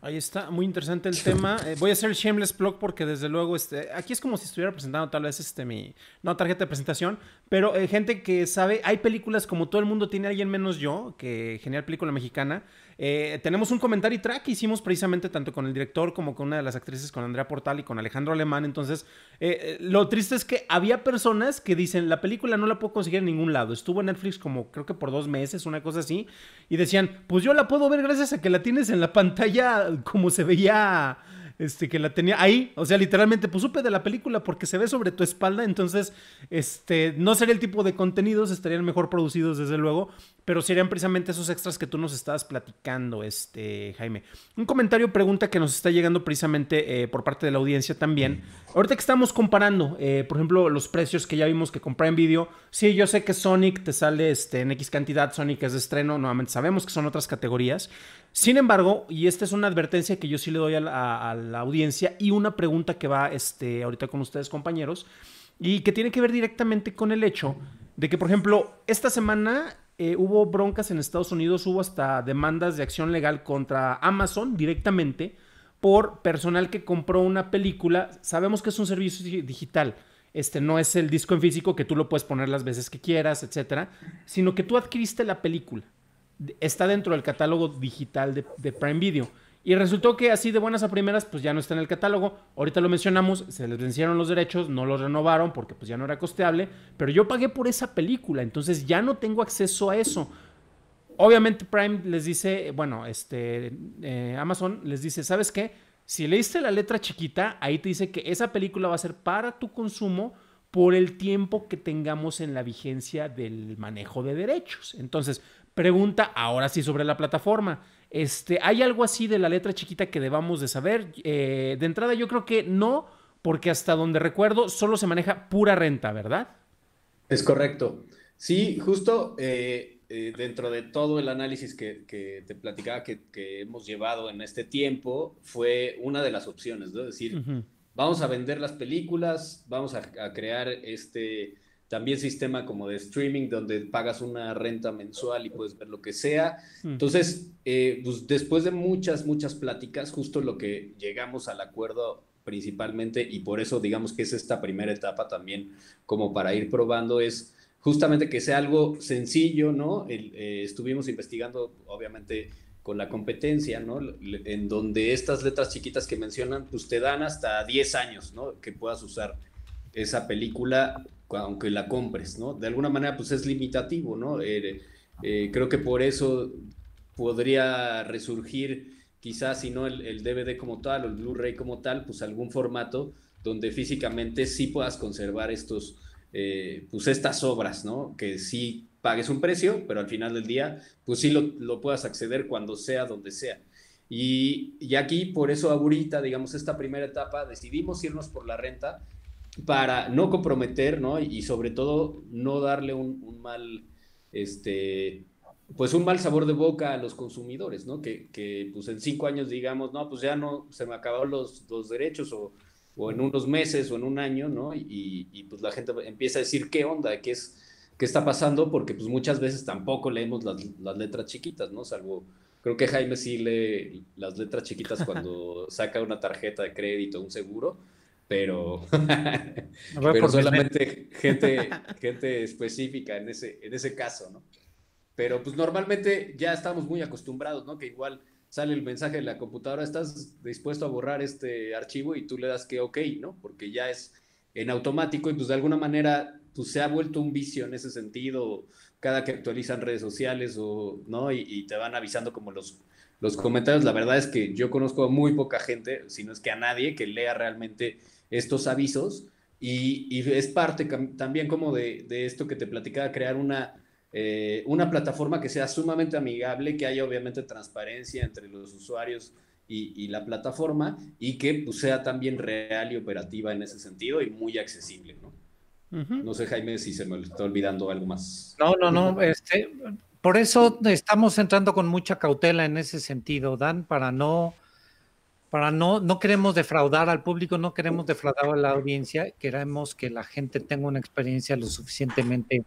Ahí está, muy interesante el tema. Eh, voy a hacer el shameless plug porque desde luego este, aquí es como si estuviera presentando tal vez este mi no tarjeta de presentación, pero eh, gente que sabe, hay películas como todo el mundo tiene alguien menos yo, que genial película mexicana. Eh, tenemos un comentario y track que hicimos precisamente tanto con el director como con una de las actrices, con Andrea Portal y con Alejandro Alemán. Entonces, eh, lo triste es que había personas que dicen, la película no la puedo conseguir en ningún lado. Estuvo en Netflix como creo que por dos meses, una cosa así. Y decían, pues yo la puedo ver gracias a que la tienes en la pantalla como se veía este, que la tenía ahí, o sea, literalmente, pues supe de la película porque se ve sobre tu espalda, entonces, este, no sería el tipo de contenidos, estarían mejor producidos, desde luego, pero serían precisamente esos extras que tú nos estabas platicando, este, Jaime. Un comentario, pregunta que nos está llegando precisamente eh, por parte de la audiencia también. Mm. Ahorita que estamos comparando, eh, por ejemplo, los precios que ya vimos que compré en vídeo. Sí, yo sé que Sonic te sale este, en X cantidad, Sonic es de estreno, nuevamente sabemos que son otras categorías. Sin embargo, y esta es una advertencia que yo sí le doy a la, audiencia y una pregunta que va este, ahorita con ustedes, compañeros, y que tiene que ver directamente con el hecho de que, por ejemplo, esta semana eh, hubo broncas en Estados Unidos, hubo hasta demandas de acción legal contra Amazon directamente por personal que compró una película. Sabemos que es un servicio digital. Este no es el disco en físico que tú lo puedes poner las veces que quieras, etcétera, sino que tú adquiriste la película. Está dentro del catálogo digital de, de Prime Video. Y resultó que así de buenas a primeras, pues ya no está en el catálogo. Ahorita lo mencionamos, se les vencieron los derechos, no los renovaron porque pues ya no era costeable. Pero yo pagué por esa película, entonces ya no tengo acceso a eso. Obviamente Prime les dice, bueno, este, eh, Amazon les dice, ¿sabes qué? Si leíste la letra chiquita, ahí te dice que esa película va a ser para tu consumo por el tiempo que tengamos en la vigencia del manejo de derechos. Entonces, pregunta ahora sí sobre la plataforma. Este, ¿Hay algo así de la letra chiquita que debamos de saber? Eh, de entrada yo creo que no, porque hasta donde recuerdo solo se maneja pura renta, ¿verdad? Es correcto. Sí, justo eh, eh, dentro de todo el análisis que, te platicaba que, hemos llevado en este tiempo, fue una de las opciones, ¿no? Es decir, vamos a vender las películas, vamos a crear este también sistema como de streaming donde pagas una renta mensual y puedes ver lo que sea. Entonces, eh, pues, después de muchas, muchas pláticas, justo lo que llegamos al acuerdo principalmente, y por eso digamos que es esta primera etapa también como para ir probando, es justamente que sea algo sencillo, ¿no? Eh, estuvimos investigando, obviamente, con la competencia, ¿no? En donde estas letras chiquitas que mencionan, pues te dan hasta 10 años, ¿no? Que puedas usar esa película aunque la compres, ¿no? De alguna manera, pues es limitativo, ¿no? Eh, eh, creo que por eso podría resurgir, quizás, si no el, DVD como tal o el Blu-ray como tal, pues algún formato donde físicamente sí puedas conservar estos, eh, pues estas obras, ¿no? Que sí pagues un precio, pero al final del día, pues sí lo, lo puedas acceder cuando sea, donde sea. Y, y, aquí, por eso ahorita, digamos, esta primera etapa, decidimos irnos por la renta, para no comprometer, ¿no? Y sobre todo no darle un, mal, este, pues un mal sabor de boca a los consumidores, ¿no? Que, que, pues en cinco años digamos, no, pues ya no, se me acabaron los, los derechos o, o, en unos meses o en un año, ¿no? Y, y, pues la gente empieza a decir, ¿qué onda? ¿Qué es? ¿Qué está pasando? Porque pues muchas veces tampoco leemos las, las letras chiquitas, ¿no? Salvo, creo que Jaime sí lee las letras chiquitas cuando saca una tarjeta de crédito, un seguro, pero, pero solamente gente, gente específica en ese, en ese caso, ¿no? Pero pues normalmente ya estamos muy acostumbrados, ¿no? Que igual sale el mensaje de la computadora, estás dispuesto a borrar este archivo y tú le das que ok, ¿no? Porque ya es en automático y pues de alguna manera tú pues, se ha vuelto un vicio en ese sentido, cada que actualizan redes sociales o, ¿no? Y, te van avisando como los, los comentarios. La verdad es que yo conozco a muy poca gente, si no es que a nadie, que lea realmente estos avisos y, es parte también como de, esto que te platicaba, crear una, eh, una plataforma que sea sumamente amigable, que haya obviamente transparencia entre los usuarios y, la plataforma y que pues, sea también real y operativa en ese sentido y muy accesible, ¿no? No sé, Jaime, si se me está olvidando algo más. No, no, no. Este, por eso estamos entrando con mucha cautela en ese sentido, Dan, para no para no, no queremos defraudar al público, no queremos defraudar a la audiencia, queremos que la gente tenga una experiencia lo suficientemente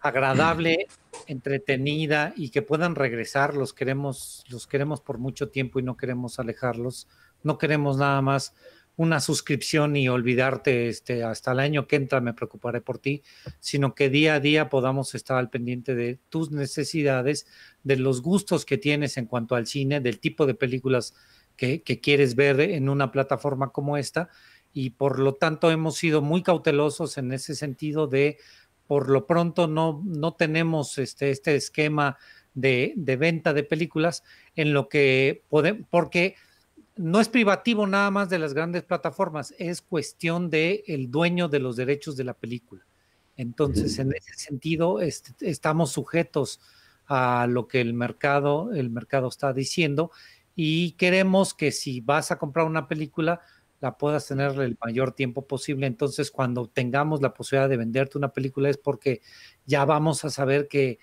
agradable, entretenida y que puedan regresar, los queremos, los queremos por mucho tiempo y no queremos alejarlos, no queremos nada más una suscripción y olvidarte este, hasta el año que entra me preocuparé por ti, sino que día a día podamos estar al pendiente de tus necesidades, de los gustos que tienes en cuanto al cine, del tipo de películas que, quieres ver en una plataforma como esta y por lo tanto hemos sido muy cautelosos en ese sentido de por lo pronto no, no tenemos este, este esquema de, venta de películas en lo que podemos, porque no es privativo nada más de las grandes plataformas, es cuestión de el dueño de los derechos de la película. Entonces, en ese sentido, este, estamos sujetos a lo que el mercado, el mercado está diciendo y queremos que si vas a comprar una película, la puedas tener el mayor tiempo posible. Entonces, cuando tengamos la posibilidad de venderte una película es porque ya vamos a saber que,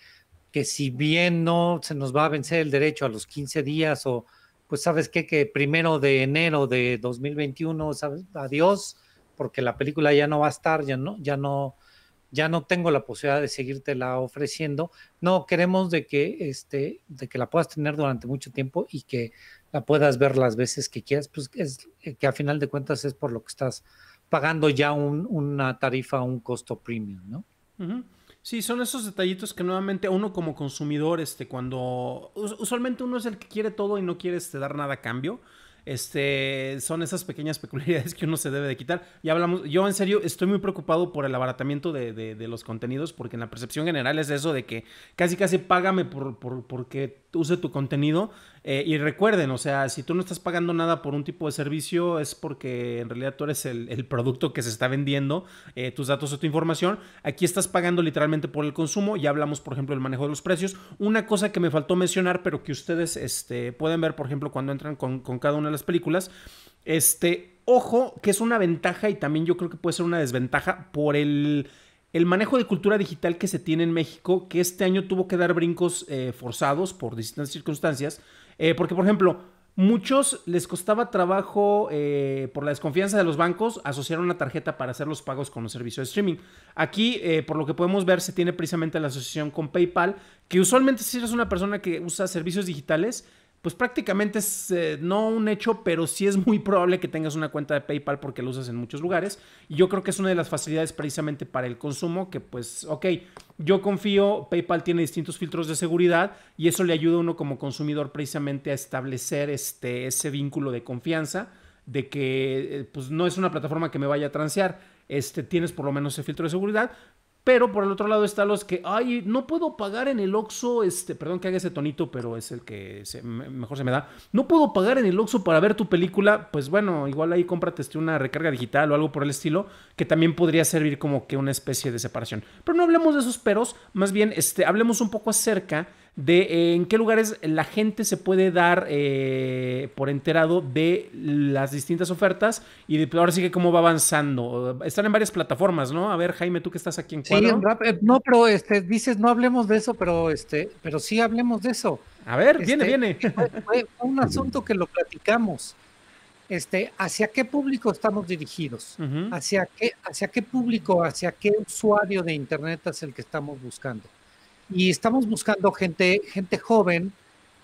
que si bien no se nos va a vencer el derecho a los 15 días o pues sabes qué, que primero de enero de 2021, ¿sabes? Adiós, porque la película ya no va a estar, ya no, ya no, ya no tengo la posibilidad de seguirte la ofreciendo. No, queremos de que, este, de que la puedas tener durante mucho tiempo y que la puedas ver las veces que quieras, pues es eh, que a final de cuentas es por lo que estás pagando ya un, una tarifa, un costo premium, ¿no? Sí, son esos detallitos que nuevamente uno como consumidor, este, cuando usualmente uno es el que quiere todo y no quiere este, dar nada a cambio, este, son esas pequeñas peculiaridades que uno se debe de quitar. Ya hablamos, yo en serio estoy muy preocupado por el abaratamiento de, de, los contenidos, porque en la percepción general es eso de que casi casi págame por, por porque use tu contenido, eh, y recuerden, o sea, si tú no estás pagando nada por un tipo de servicio es porque en realidad tú eres el, producto que se está vendiendo, eh, tus datos o tu información. Aquí estás pagando literalmente por el consumo. Ya hablamos, por ejemplo, del manejo de los precios. Una cosa que me faltó mencionar, pero que ustedes este, pueden ver, por ejemplo, cuando entran con, cada una de las películas, este, ojo, que es una ventaja y también yo creo que puede ser una desventaja por el, manejo de cultura digital que se tiene en México, que este año tuvo que dar brincos eh, forzados por distintas circunstancias. Eh, porque, por ejemplo, muchos les costaba trabajo eh, por la desconfianza de los bancos asociar una tarjeta para hacer los pagos con los servicios de streaming. Aquí, eh, por lo que podemos ver, se tiene precisamente la asociación con PayPal, que usualmente si eres una persona que usa servicios digitales, pues prácticamente es eh, no un hecho, pero sí es muy probable que tengas una cuenta de PayPal porque lo usas en muchos lugares. Y yo creo que es una de las facilidades precisamente para el consumo, que pues, ok, yo confío, PayPal tiene distintos filtros de seguridad y eso le ayuda a uno como consumidor precisamente a establecer este, ese vínculo de confianza de que eh, pues no es una plataforma que me vaya a transear. Este, tienes por lo menos ese filtro de seguridad, pero por el otro lado está los que, ay, no puedo pagar en el Oxxo, este, perdón que haga ese tonito, pero es el que se, mejor se me da. No puedo pagar en el Oxxo para ver tu película, pues bueno, igual ahí cómprate este, una recarga digital o algo por el estilo, que también podría servir como que una especie de separación. Pero no hablemos de esos peros, más bien este, hablemos un poco acerca de eh, en qué lugares la gente se puede dar eh, por enterado de las distintas ofertas y de, ahora sí que cómo va avanzando. Están en varias plataformas, ¿no? A ver, Jaime, tú que estás aquí en cuadro. Eh, no, pero este, dices no hablemos de eso, pero, este, pero sí hablemos de eso. A ver, viene, este, viene. un asunto que lo platicamos. Este, ¿Hacia qué público estamos dirigidos? ¿Hacia, ¿Hacia qué público, hacia qué usuario de Internet es el que estamos buscando? Y estamos buscando gente, gente joven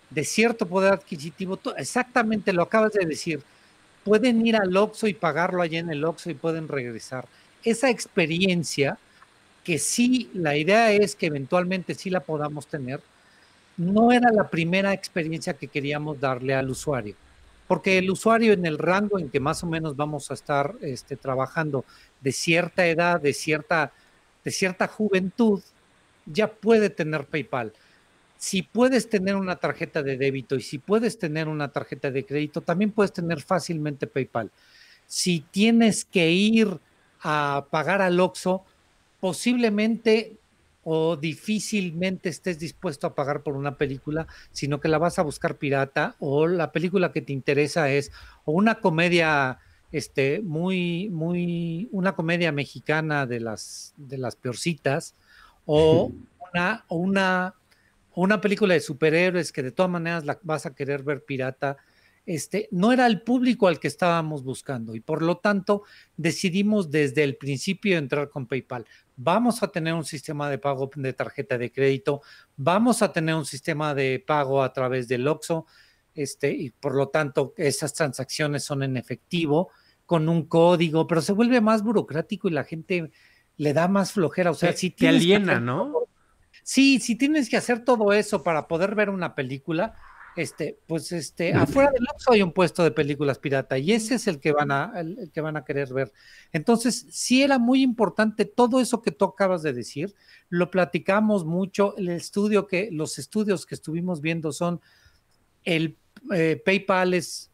de cierto poder adquisitivo, exactamente lo acabas de decir. Pueden ir al Oxxo y pagarlo allí en el Oxxo y pueden regresar. Esa experiencia, que sí, la idea es que eventualmente sí la podamos tener, no era la primera experiencia que queríamos darle al usuario, porque el usuario en el rango en que más o menos vamos a estar este, trabajando de cierta edad, de cierta, de cierta juventud, ya puede tener PayPal. Si puedes tener una tarjeta de débito y si puedes tener una tarjeta de crédito, también puedes tener fácilmente PayPal. Si tienes que ir a pagar al OXO, posiblemente o difícilmente estés dispuesto a pagar por una película, sino que la vas a buscar pirata o la película que te interesa es o una comedia este muy muy una comedia mexicana de las de las peorcitas o una, una, una película de superhéroes que de todas maneras la vas a querer ver pirata, este, no era el público al que estábamos buscando y por lo tanto decidimos desde el principio entrar con PayPal. Vamos a tener un sistema de pago de tarjeta de crédito, vamos a tener un sistema de pago a través del OXO, este, y por lo tanto esas transacciones son en efectivo con un código, pero se vuelve más burocrático y la gente le da más flojera. O sea, si te aliena, ¿no? sí, si tienes que hacer todo eso para poder ver una película, este, pues este, afuera del Oxxo hay un puesto de películas pirata y ese es el que van a, el, que van a querer ver. Entonces, sí era muy importante todo eso que tú acabas de decir, lo platicamos mucho, el estudio que, los estudios que estuvimos viendo son el eh, PayPal es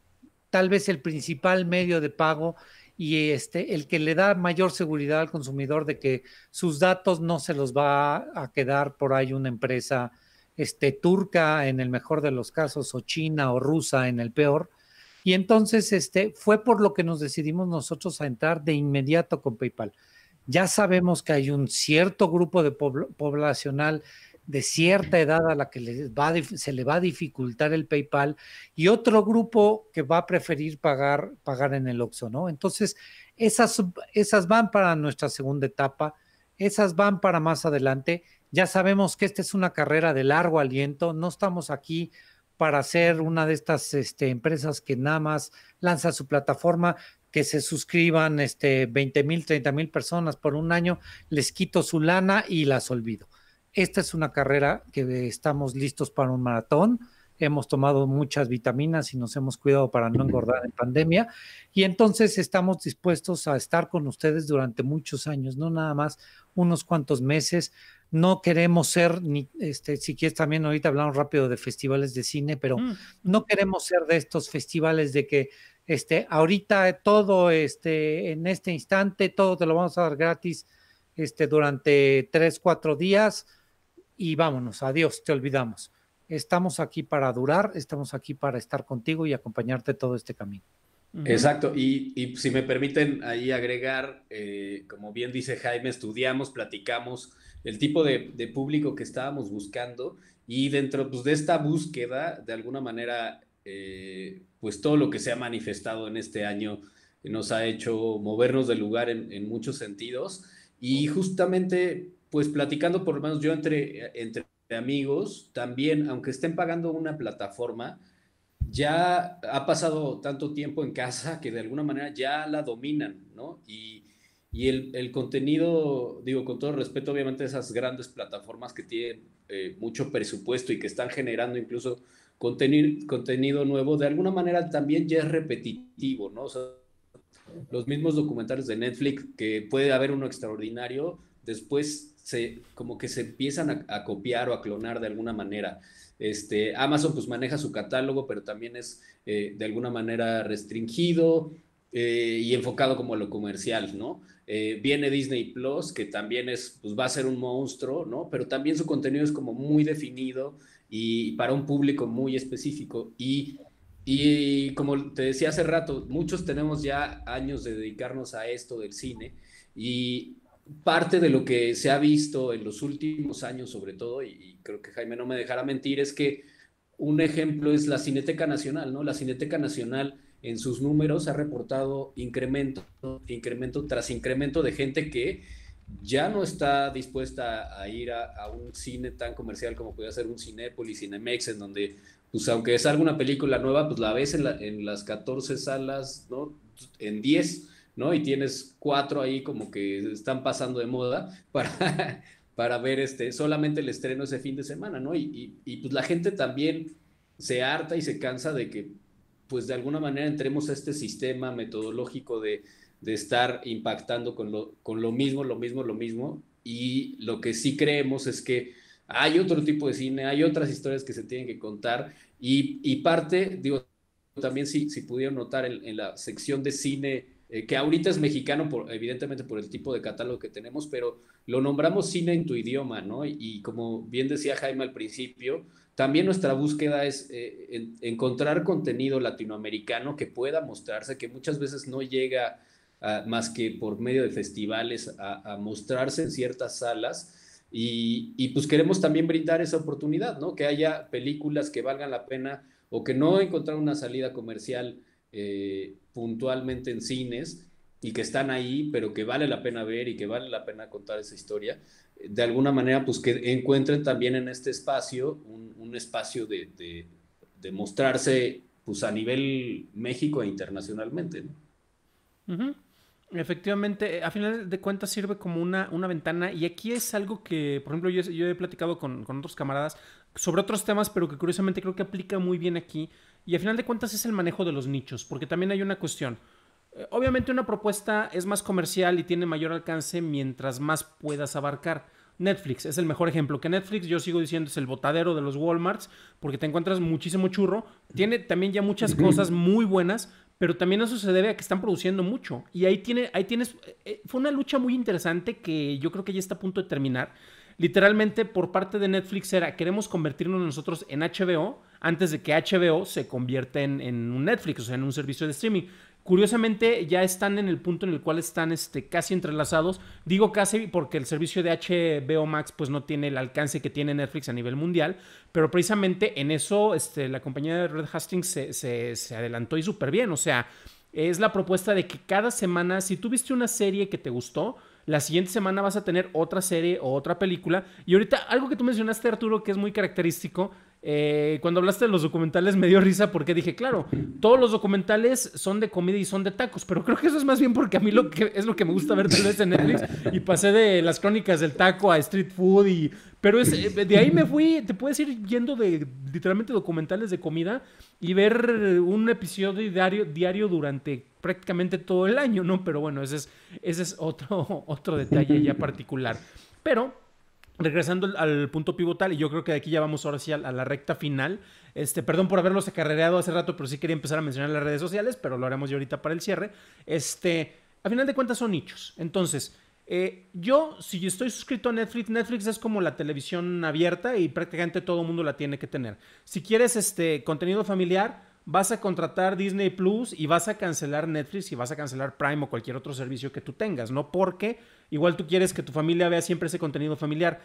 tal vez el principal medio de pago y este, el que le da mayor seguridad al consumidor de que sus datos no se los va a quedar por ahí una empresa este, turca en el mejor de los casos o china o rusa en el peor. Y entonces este, fue por lo que nos decidimos nosotros a entrar de inmediato con PayPal. Ya sabemos que hay un cierto grupo de poblacional de cierta edad a la que les va, se le va a dificultar el PayPal y otro grupo que va a preferir pagar, pagar en el OXO, ¿no? Entonces, esas, esas van para nuestra segunda etapa, esas van para más adelante. Ya sabemos que esta es una carrera de largo aliento, no estamos aquí para ser una de estas este, empresas que nada más lanza su plataforma, que se suscriban este, 20 mil, 30 mil personas por un año, les quito su lana y las olvido esta es una carrera que estamos listos para un maratón. Hemos tomado muchas vitaminas y nos hemos cuidado para no engordar en pandemia. Y entonces estamos dispuestos a estar con ustedes durante muchos años, no nada más unos cuantos meses. No queremos ser, ni, este, si quieres también ahorita hablamos rápido de festivales de cine, pero mm. no queremos ser de estos festivales de que este, ahorita todo, este, en este instante, todo te lo vamos a dar gratis este, durante tres, cuatro días y vámonos, adiós, te olvidamos. Estamos aquí para durar, estamos aquí para estar contigo y acompañarte todo este camino. Exacto, y, si me permiten ahí agregar, eh, como bien dice Jaime, estudiamos, platicamos el tipo de, público que estábamos buscando y dentro pues, de esta búsqueda, de alguna manera, eh, pues todo lo que se ha manifestado en este año nos ha hecho movernos de lugar en, en muchos sentidos y justamente pues platicando por lo menos yo entre, entre amigos, también, aunque estén pagando una plataforma, ya ha pasado tanto tiempo en casa que de alguna manera ya la dominan, ¿no? Y, el, contenido, digo, con todo respeto, obviamente esas grandes plataformas que tienen eh, mucho presupuesto y que están generando incluso contenido, contenido nuevo, de alguna manera también ya es repetitivo, ¿no? los mismos documentales de Netflix, que puede haber uno extraordinario, después como que se empiezan a, copiar o a clonar de alguna manera. Este, Amazon pues maneja su catálogo, pero también es eh, de alguna manera restringido eh, y enfocado como a lo comercial, ¿no? Eh, viene Disney Plus, que también es, pues va a ser un monstruo, ¿no? Pero también su contenido es como muy definido y para un público muy específico. Y, y como te decía hace rato, muchos tenemos ya años de dedicarnos a esto del cine y parte de lo que se ha visto en los últimos años, sobre todo, y creo que Jaime no me dejará mentir, es que un ejemplo es la Cineteca Nacional, ¿no? La Cineteca Nacional en sus números ha reportado incremento, incremento tras incremento de gente que ya no está dispuesta a ir a, un cine tan comercial como puede ser un Cinépolis, Cinemex, en donde, pues aunque es alguna película nueva, pues la ves en, en las 14 salas, ¿no? En 10 ¿no? Y tienes cuatro ahí como que están pasando de moda para, para ver este, solamente el estreno ese fin de semana, ¿no? Y, y, pues la gente también se harta y se cansa de que, pues de alguna manera entremos a este sistema metodológico de, de estar impactando con lo, con lo mismo, lo mismo, lo mismo. Y lo que sí creemos es que hay otro tipo de cine, hay otras historias que se tienen que contar. Y, y parte, digo, también si, si pudieron notar en, en la sección de cine eh, que ahorita es mexicano, por, evidentemente por el tipo de catálogo que tenemos, pero lo nombramos cine en tu idioma, ¿no? Y, como bien decía Jaime al principio, también nuestra búsqueda es eh, encontrar contenido latinoamericano que pueda mostrarse, que muchas veces no llega más que por medio de festivales a, mostrarse en ciertas salas. Y, y, pues queremos también brindar esa oportunidad, ¿no? Que haya películas que valgan la pena o que no encontrar una salida comercial eh, puntualmente en cines y que están ahí, pero que vale la pena ver y que vale la pena contar esa historia, eh, de alguna manera, pues que encuentren también en este espacio un, espacio de, de, mostrarse pues a nivel México e internacionalmente. Efectivamente, a final de cuentas sirve como una, una ventana y aquí es algo que, por ejemplo, yo, he platicado con, con, otros camaradas sobre otros temas, pero que curiosamente creo que aplica muy bien aquí, y al final de cuentas es el manejo de los nichos, porque también hay una cuestión. Eh, obviamente una propuesta es más comercial y tiene mayor alcance mientras más puedas abarcar. Netflix es el mejor ejemplo. Que Netflix, yo sigo diciendo, es el botadero de los Walmarts, porque te encuentras muchísimo churro. Tiene también ya muchas cosas muy buenas, pero también eso se debe a que están produciendo mucho. Y ahí, tiene, ahí tienes. Eh, fue una lucha muy interesante que yo creo que ya está a punto de terminar literalmente por parte de Netflix era, queremos convertirnos nosotros en HBO antes de que HBO se convierta en, un Netflix, o sea, en un servicio de streaming. Curiosamente ya están en el punto en el cual están este, casi entrelazados. Digo casi porque el servicio de HBO Max pues no tiene el alcance que tiene Netflix a nivel mundial, pero precisamente en eso este, la compañía de Red Hastings se, adelantó y súper bien. O sea, es la propuesta de que cada semana, si tuviste una serie que te gustó, la siguiente semana vas a tener otra serie o otra película. Y ahorita algo que tú mencionaste, Arturo, que es muy característico, eh, cuando hablaste de los documentales me dio risa porque dije, claro, todos los documentales son de comida y son de tacos, pero creo que eso es más bien porque a mí lo que es lo que me gusta ver tal vez en Netflix y pasé de las crónicas del taco a street food y pero es, eh, de ahí me fui, te puedes ir yendo de literalmente documentales de comida y ver un episodio diario, diario durante prácticamente todo el año, ¿no? Pero bueno, ese es, ese es otro, otro detalle ya particular. Pero regresando al punto pivotal, y yo creo que de aquí ya vamos ahora sí a, la recta final. Este, perdón por haberlos acarreado hace rato, pero sí quería empezar a mencionar las redes sociales, pero lo haremos ya ahorita para el cierre. Este, a final de cuentas son nichos. Entonces, eh, yo, si estoy suscrito a Netflix, Netflix es como la televisión abierta y prácticamente todo el mundo la tiene que tener. Si quieres este contenido familiar, vas a contratar Disney Plus y vas a cancelar Netflix y vas a cancelar Prime o cualquier otro servicio que tú tengas, ¿no? Porque igual tú quieres que tu familia vea siempre ese contenido familiar.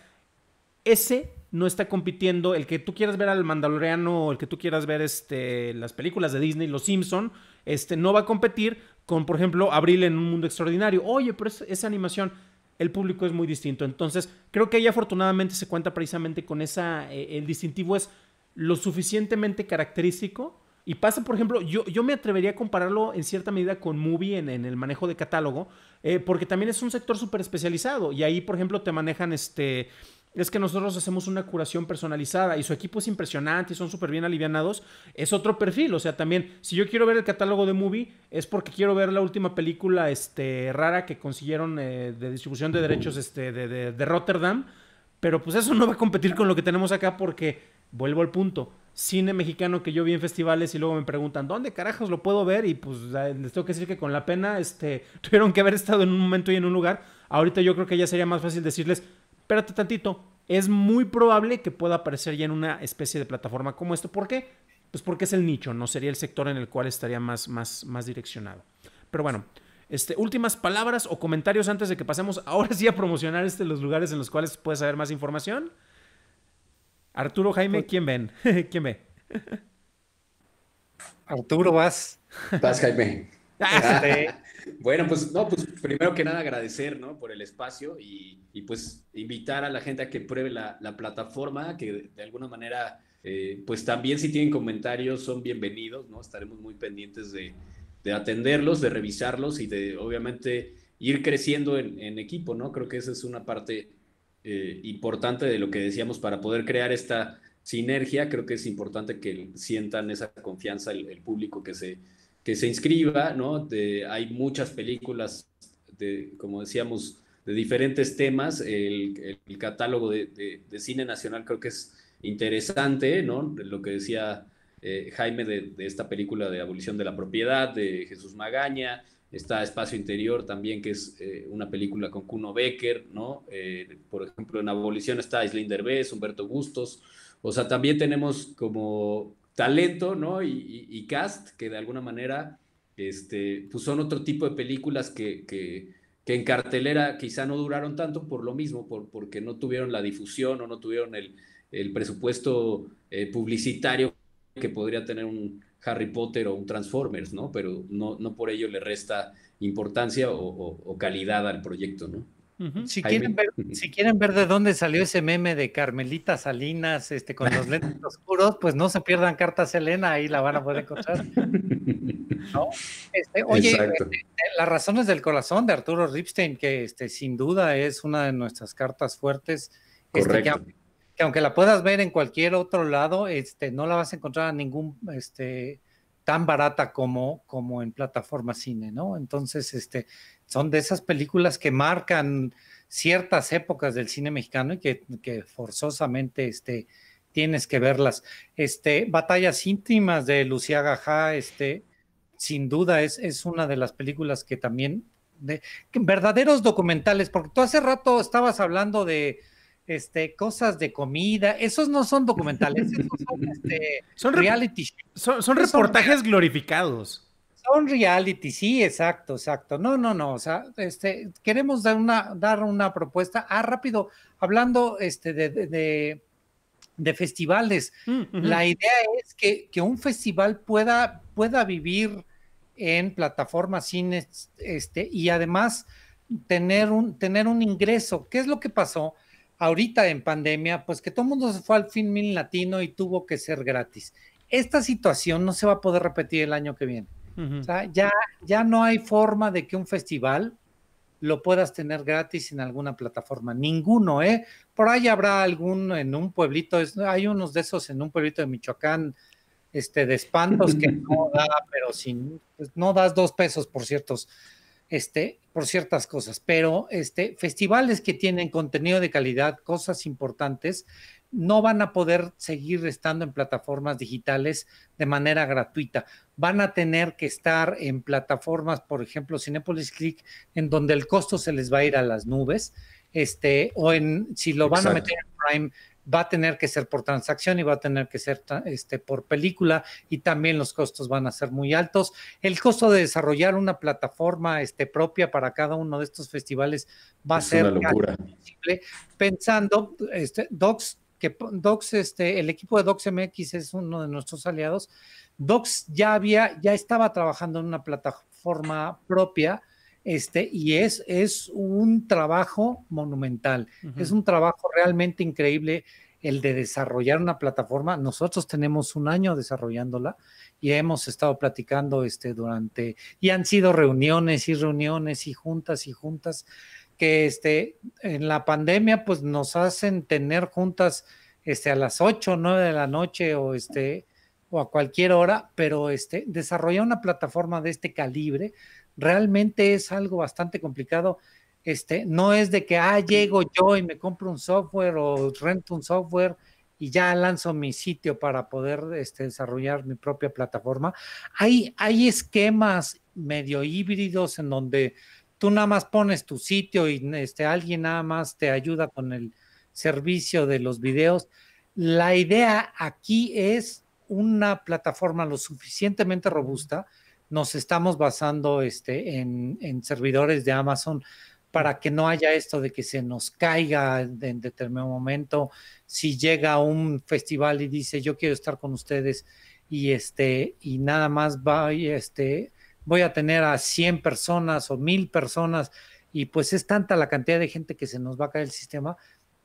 Ese no está compitiendo, el que tú quieras ver al Mandaloriano o el que tú quieras ver este, las películas de Disney, Los Simpson, este, no va a competir con, por ejemplo, Abril en un mundo extraordinario. Oye, pero esa animación, el público es muy distinto. Entonces, creo que ahí afortunadamente se cuenta precisamente con esa, eh, el distintivo es lo suficientemente característico y pasa, por ejemplo, yo, me atrevería a compararlo en cierta medida con Movie en, el manejo de catálogo, eh, porque también es un sector súper especializado. Y ahí, por ejemplo, te manejan este es que nosotros hacemos una curación personalizada y su equipo es impresionante y son súper bien alivianados, es otro perfil. O sea, también, si yo quiero ver el catálogo de Movie, es porque quiero ver la última película este, rara que consiguieron eh, de distribución de derechos este, de Rotterdam pero pues eso no va a competir con lo que tenemos acá porque, vuelvo al punto, cine mexicano que yo vi en festivales y luego me preguntan, ¿dónde carajos lo puedo ver? Y pues les tengo que decir que con la pena este, tuvieron que haber estado en un momento y en un lugar. Ahorita yo creo que ya sería más fácil decirles, espérate tantito, es muy probable que pueda aparecer ya en una especie de plataforma como esto. ¿Por qué? Pues porque es el nicho, no sería el sector en el cual estaría más, más, más direccionado. Pero bueno, este, últimas palabras o comentarios antes de que pasemos ahora sí a promocionar este, los lugares en los cuales puedes saber más información. Arturo, Jaime, ¿quién ven? ¿Quién ve? Arturo, vas. Vas, Jaime. Ah, ah. bueno, pues no, pues primero que nada agradecer, Por el espacio y, pues invitar a la gente a que pruebe la, plataforma, que de, alguna manera, eh, pues también si tienen comentarios son bienvenidos, ¿no? Estaremos muy pendientes de, de atenderlos, de revisarlos y de obviamente ir creciendo en, equipo, ¿no? Creo que esa es una parte eh, importante de lo que decíamos para poder crear esta sinergia. Creo que es importante que sientan esa confianza el, público que se, que se inscriba, ¿no? hay muchas películas, de, como decíamos, de diferentes temas. El, catálogo de, cine nacional creo que es interesante, ¿no? Lo que decía eh, Jaime de, esta película de abolición de la propiedad, de Jesús Magaña, está Espacio Interior también, que es eh, una película con Kuno Becker, ¿no? Eh, por ejemplo, en abolición está Islinder Bess, Humberto Bustos, o sea, también tenemos como talento, ¿no? Y, cast, que de alguna manera, este, pues son otro tipo de películas que, en cartelera quizá no duraron tanto por lo mismo, por, porque no tuvieron la difusión o no tuvieron el, presupuesto publicitario que podría tener un Harry Potter o un Transformers, ¿no? Pero no, no por ello le resta importancia o, calidad al proyecto, ¿no? si, quieren ver, si, quieren ver, de dónde salió ese meme de Carmelita Salinas este, con los lentes oscuros, pues no se pierdan Cartas Elena, ahí la van a poder encontrar. Este, oye, eh, eh, Las razones del corazón de Arturo Ripstein, que este, sin duda es una de nuestras cartas fuertes, este, que aunque la puedas ver en cualquier otro lado, este, no la vas a encontrar a ningún, este, tan barata como, como en plataforma cine, ¿no? Entonces, este, son de esas películas que marcan ciertas épocas del cine mexicano y que, forzosamente este, tienes que verlas. Este, Batallas íntimas de Lucía Gajá, este, sin duda es, es una de las películas que también, de, verdaderos documentales, porque tú hace rato estabas hablando de, este, cosas de comida, esos no son documentales, son, este, reality Son, reportajes glorificados. Son reality, sí, exacto, exacto. No, no, no, o sea, este, queremos dar una, dar una propuesta. Ah, rápido, hablando este, de, festivales, mm, la idea es que, que, un festival pueda, pueda vivir en plataformas cines este, y además tener un, tener un ingreso. ¿Qué es lo que pasó? ahorita en pandemia, pues que todo el mundo se fue al fin latino y tuvo que ser gratis. Esta situación no se va a poder repetir el año que viene. ya, ya no hay forma de que un festival lo puedas tener gratis en alguna plataforma. Ninguno, ¿eh? Por ahí habrá algún en un pueblito, hay unos de esos en un pueblito de Michoacán, este, de espantos que no da, pero sin, pues, no das dos pesos por ciertos este, por ciertas cosas, pero este, festivales que tienen contenido de calidad, cosas importantes, no van a poder seguir estando en plataformas digitales de manera gratuita. Van a tener que estar en plataformas, por ejemplo, Cinepolis Click, en donde el costo se les va a ir a las nubes, este, o en si lo van a meter en Prime, va a tener que ser por transacción y va a tener que ser este, por película y también los costos van a ser muy altos. El costo de desarrollar una plataforma este, propia para cada uno de estos festivales va a ser una locura. Pensando, este, Docs, que Docs, este, el equipo de Docs MX es uno de nuestros aliados. Docs ya había, ya estaba trabajando en una plataforma propia este, y es, un trabajo monumental, es un trabajo realmente increíble el de desarrollar una plataforma. Nosotros tenemos un año desarrollándola y hemos estado platicando este, durante, y han sido reuniones y reuniones y juntas y juntas, que este, en la pandemia pues nos hacen tener juntas este, a las 8 o 9 de la noche o, este, o a cualquier hora, pero este, desarrollar una plataforma de este calibre realmente es algo bastante complicado. Este, no es de que, ah, llego yo y me compro un software o rento un software y ya lanzo mi sitio para poder este, desarrollar mi propia plataforma. Hay, hay esquemas medio híbridos en donde tú nada más pones tu sitio y este, alguien nada más te ayuda con el servicio de los videos. La idea aquí es una plataforma lo suficientemente robusta nos estamos basando este, en, servidores de Amazon para que no haya esto de que se nos caiga en determinado momento. Si llega un festival y dice yo quiero estar con ustedes y este y nada más va y este voy a tener a 100 personas o 1000 personas y pues es tanta la cantidad de gente que se nos va a caer el sistema,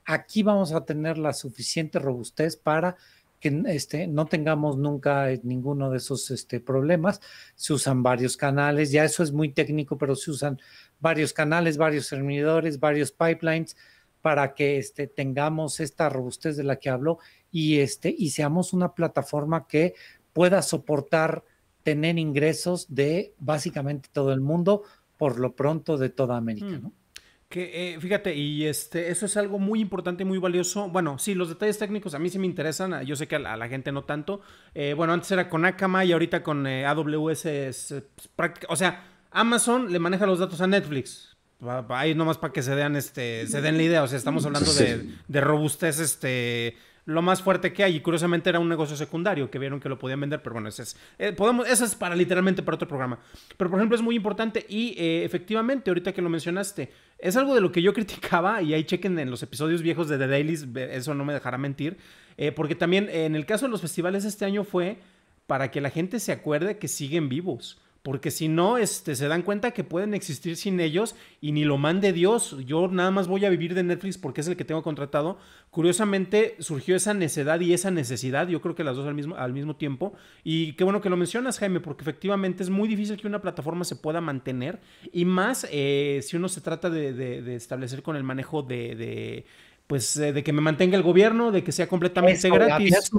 aquí vamos a tener la suficiente robustez para que este, no tengamos nunca eh, ninguno de esos este, problemas. Se usan varios canales, ya eso es muy técnico, pero se usan varios canales, varios servidores, varios pipelines para que este, tengamos esta robustez de la que hablo y, este, y seamos una plataforma que pueda soportar tener ingresos de básicamente todo el mundo, por lo pronto de toda América. Hmm. ¿no? Que, eh, fíjate, y este, eso es algo muy importante muy valioso. Bueno, sí, los detalles técnicos a mí sí me interesan, yo sé que a la, gente no tanto. Eh, bueno, antes era con Akama y ahorita con eh, AWS pues, O sea, Amazon le maneja los datos a Netflix. Ahí nomás para que se den, este, se den la idea. O sea, estamos hablando de, robustez, este lo más fuerte que hay. Y curiosamente era un negocio secundario que vieron que lo podían vender, pero bueno, ese es, podemos, eso es para literalmente para otro programa. Pero por ejemplo es muy importante y efectivamente, ahorita que lo mencionaste, es algo de lo que yo criticaba, y ahí chequen en los episodios viejos de The Dailies, eso no me dejará mentir, eh, porque también eh, en el caso de los festivales este año fue para que la gente se acuerde que siguen vivos porque si no, este, se dan cuenta que pueden existir sin ellos y ni lo mande Dios. Yo nada más voy a vivir de Netflix porque es el que tengo contratado. Curiosamente surgió esa necedad y esa necesidad, yo creo que las dos al mismo, al mismo tiempo. Y qué bueno que lo mencionas, Jaime, porque efectivamente es muy difícil que una plataforma se pueda mantener y más eh, si uno se trata de, establecer con el manejo de, pues eh, de que me mantenga el gobierno, de que sea completamente pues, gratis.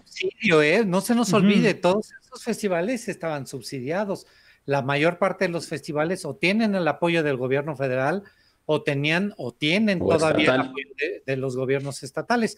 ¿eh? No se nos olvide, todos esos festivales estaban subsidiados la mayor parte de los festivales o tienen el apoyo del gobierno federal o tenían o tienen todavía el apoyo de, los gobiernos estatales.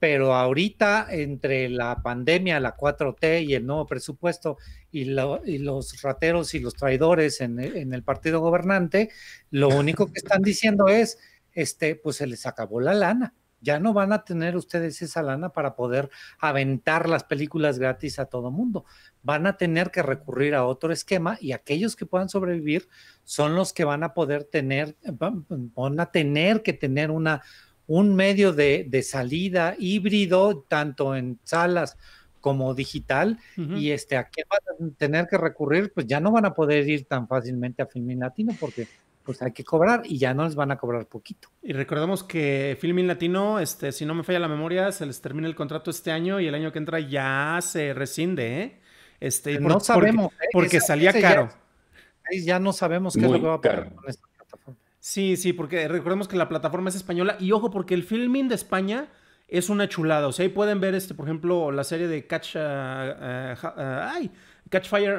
Pero ahorita, entre la pandemia, la 4T y el nuevo presupuesto y, y los rateros y los traidores en, en el partido gobernante, lo único que están diciendo es, este, pues se les acabó la lana ya no van a tener ustedes esa lana para poder aventar las películas gratis a todo mundo. Van a tener que recurrir a otro esquema y aquellos que puedan sobrevivir son los que van a poder tener, van a tener que tener una, un medio de, salida híbrido, tanto en salas como digital y este a qué van a tener que recurrir, pues ya no van a poder ir tan fácilmente a Filmin Latino porque pues hay que cobrar y ya no les van a cobrar poquito. Y recordemos que Filmin Latino, este, si no me falla la memoria, se les termina el contrato este año y el año que entra ya se rescinde, ¿eh? Este, no sabemos. ¿eh? Porque, salía caro. Ya, ya, no sabemos qué es lo que va a pasar con esta plataforma. Sí, sí, porque recordemos que la plataforma es española y ojo, porque el Filmin de España es una chulada. O sea, ahí pueden ver, este, por ejemplo, la serie de Catch. Ah, ah, ah, ay, Catch Fire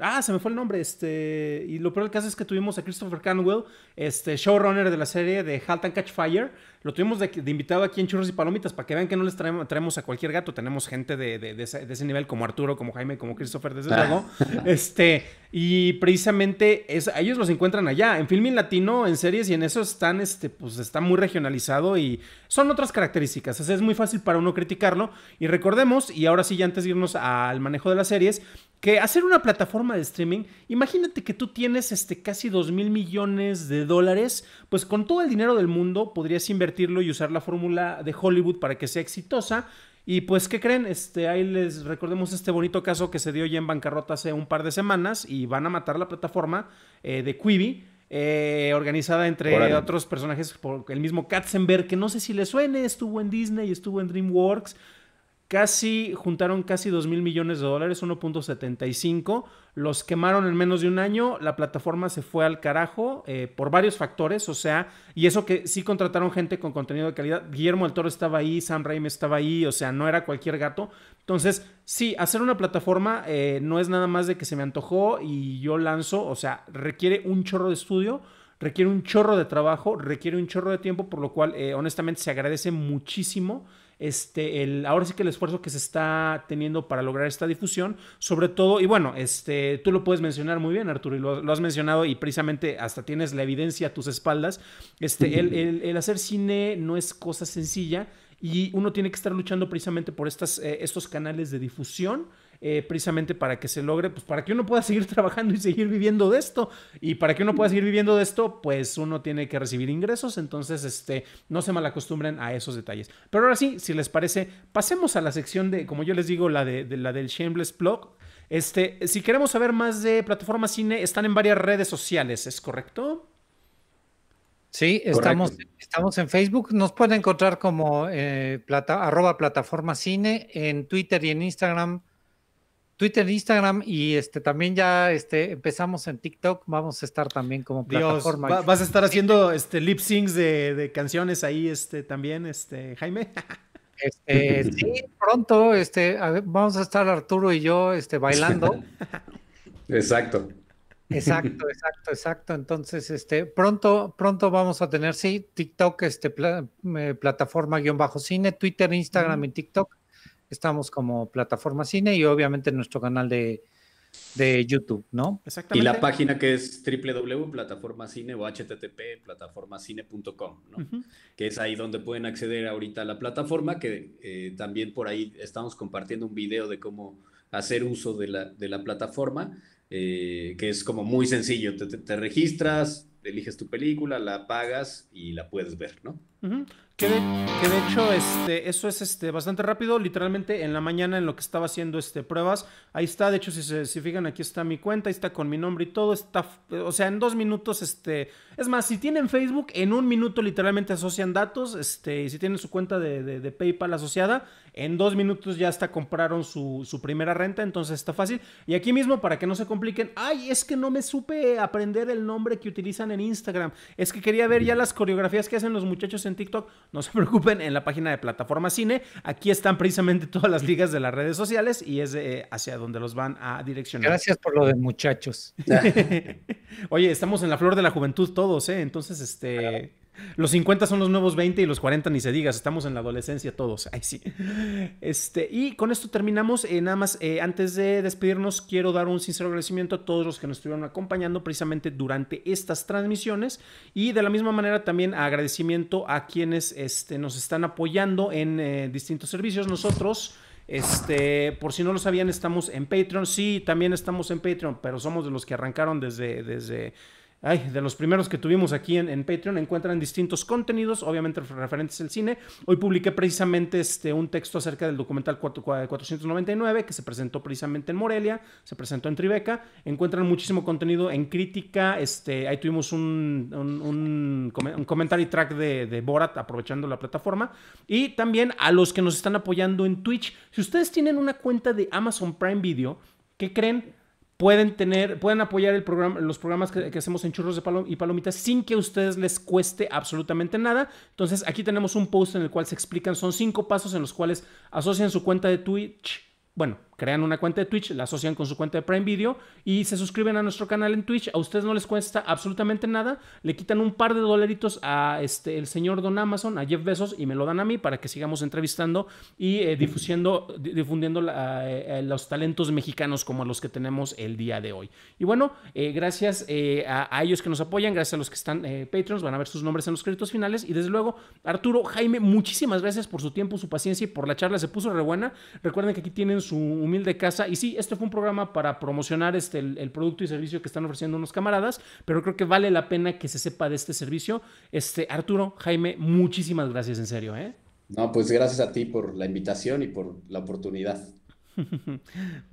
ah, se me fue el nombre, este, y lo peor del caso es que tuvimos a Christopher Canwell, este, showrunner de la serie de Halt and Catch Fire, lo tuvimos de, invitado aquí en Churros y Palomitas para que vean que no les traemos, a cualquier gato. Tenemos gente de, ese, nivel como Arturo, como Jaime, como Christopher, desde luego. Ah. este, y precisamente ellos los encuentran allá, en filming latino, en series y en eso están, este, pues está muy regionalizado y son otras características. es muy fácil para uno criticarlo. Y recordemos, y ahora sí, ya antes de irnos al manejo de las series, que hacer una plataforma de streaming, imagínate que tú tienes este, casi 2 mil millones de dólares, pues con todo el dinero del mundo podrías invertirlo y usar la fórmula de Hollywood para que sea exitosa. Y pues, ¿qué creen? Este, ahí les recordemos este bonito caso que se dio ya en bancarrota hace un par de semanas y van a matar la plataforma eh, de Quibi. Eh, organizada entre otros personajes por el mismo Katzenberg, que no sé si le suene, estuvo en Disney, estuvo en DreamWorks, casi juntaron casi 2 mil millones de dólares, 1.75, los quemaron en menos de un año, la plataforma se fue al carajo eh, por varios factores, o sea, y eso que sí contrataron gente con contenido de calidad, Guillermo del Toro estaba ahí, Sam Raim estaba ahí, o sea, no era cualquier gato, entonces sí, hacer una plataforma eh, no es nada más de que se me antojó y yo lanzo, o sea, requiere un chorro de estudio, requiere un chorro de trabajo, requiere un chorro de tiempo, por lo cual eh, honestamente se agradece muchísimo este, el, ahora sí que el esfuerzo que se está teniendo para lograr esta difusión, sobre todo, y bueno, este, tú lo puedes mencionar muy bien, Arturo, y lo, has mencionado y precisamente hasta tienes la evidencia a tus espaldas, este, el, hacer cine no es cosa sencilla y uno tiene que estar luchando precisamente por estas, eh, estos canales de difusión eh, precisamente para que se logre, pues para que uno pueda seguir trabajando y seguir viviendo de esto. Y para que uno pueda seguir viviendo de esto, pues uno tiene que recibir ingresos. Entonces, este, no se malacostumbren a esos detalles. Pero ahora sí, si les parece, pasemos a la sección de, como yo les digo, la, de, la del Shameless Blog. Este, si queremos saber más de plataforma cine, están en varias redes sociales, ¿es correcto? Sí, estamos, estamos en Facebook. Nos pueden encontrar como eh, plata, arroba plataforma cine, en Twitter y en Instagram Twitter, Instagram y este también ya este, empezamos en TikTok. Vamos a estar también como plataforma. vas a estar haciendo este, lip syncs de, canciones ahí este, también, este, Jaime. Este, sí, pronto este, vamos a estar Arturo y yo este, bailando. Exacto. Exacto, exacto, exacto. Entonces, este, pronto, pronto vamos a tener, sí, TikTok, este, eh, plataforma guión bajo cine, Twitter, Instagram y TikTok. Estamos como plataforma cine y obviamente nuestro canal de, YouTube, ¿no? Exactamente. Y la página que es www.plataformacine o http plataformacine.com, ¿no? Que es ahí donde pueden acceder ahorita a la plataforma, que eh, también por ahí estamos compartiendo un video de cómo hacer uso de la, de la plataforma, eh, que es como muy sencillo, te, registras, eliges tu película, la pagas y la puedes ver, ¿no? Que de, hecho, este, eso es este, bastante rápido. Literalmente en la mañana en lo que estaba haciendo este, pruebas. Ahí está, de hecho, si se fijan, aquí está mi cuenta, ahí está con mi nombre y todo. Está, o sea, en dos minutos, este. Es más, si tienen Facebook, en un minuto literalmente asocian datos. Este, y si tienen su cuenta de PayPal asociada, en dos minutos ya hasta compraron su, primera renta, entonces está fácil. Y aquí mismo, para que no se compliquen, ay, es que no me supe aprender el nombre que utilizan en Instagram. Es que quería ver ya las coreografías que hacen los muchachos en TikTok. No se preocupen, en la página de plataforma cine, aquí están precisamente todas las ligas de las redes sociales y es eh, hacia donde los van a direccionar. Gracias por lo de muchachos. Oye, estamos en la flor de la juventud todos, ¿eh? Entonces, este, los 50 son los nuevos 20 y los 40 ni se digas, estamos en la adolescencia todos. Ay, sí. Este, y con esto terminamos. Eh, nada más, eh, antes de despedirnos, quiero dar un sincero agradecimiento a todos los que nos estuvieron acompañando precisamente durante estas transmisiones. Y de la misma manera también agradecimiento a quienes este, nos están apoyando en eh, distintos servicios. Nosotros... Este, por si no lo sabían, estamos en Patreon. Sí, también estamos en Patreon, pero somos de los que arrancaron desde, desde de los primeros que tuvimos aquí en, Patreon, encuentran distintos contenidos, obviamente referentes al cine. Hoy publiqué precisamente este, un texto acerca del documental 499 que se presentó precisamente en Morelia, se presentó en Tribeca. Encuentran muchísimo contenido en crítica. Este, ahí tuvimos un, comentario un, track de, de Borat aprovechando la plataforma. Y también a los que nos están apoyando en Twitch. Si ustedes tienen una cuenta de Amazon Prime Video, ¿qué creen? pueden tener, pueden apoyar el programa, los programas que, hacemos en Churros de y Palomitas sin que a ustedes les cueste absolutamente nada. Entonces, aquí tenemos un post en el cual se explican, son cinco pasos en los cuales asocian su cuenta de Twitch, bueno, crean una cuenta de Twitch, la asocian con su cuenta de Prime Video y se suscriben a nuestro canal en Twitch. A ustedes no les cuesta absolutamente nada. Le quitan un par de dolaritos a este, el señor Don Amazon, a Jeff Bezos, y me lo dan a mí para que sigamos entrevistando y eh, difundiendo eh, eh, los talentos mexicanos como los que tenemos el día de hoy. Y bueno, gracias a, ellos que nos apoyan, gracias a los que están Patreons, van a ver sus nombres en los créditos finales. Y desde luego, Arturo, Jaime, muchísimas gracias por su tiempo, su paciencia y por la charla. Se puso re Recuerden que aquí tienen su de casa. Y sí, este fue un programa para promocionar este, el, producto y servicio que están ofreciendo unos camaradas, pero creo que vale la pena que se sepa de este servicio. Este, Arturo, Jaime, muchísimas gracias, en serio. ¿eh? No, pues gracias a ti por la invitación y por la oportunidad.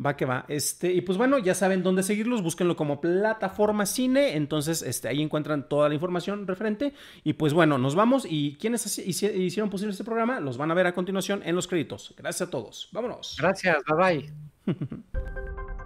va que va. Este, y pues bueno, ya saben dónde seguirlos, búsquenlo como plataforma cine, entonces este, ahí encuentran toda la información referente. Y pues bueno, nos vamos y quienes hicieron posible este programa los van a ver a continuación en los créditos. Gracias a todos, vámonos. Gracias, bye bye.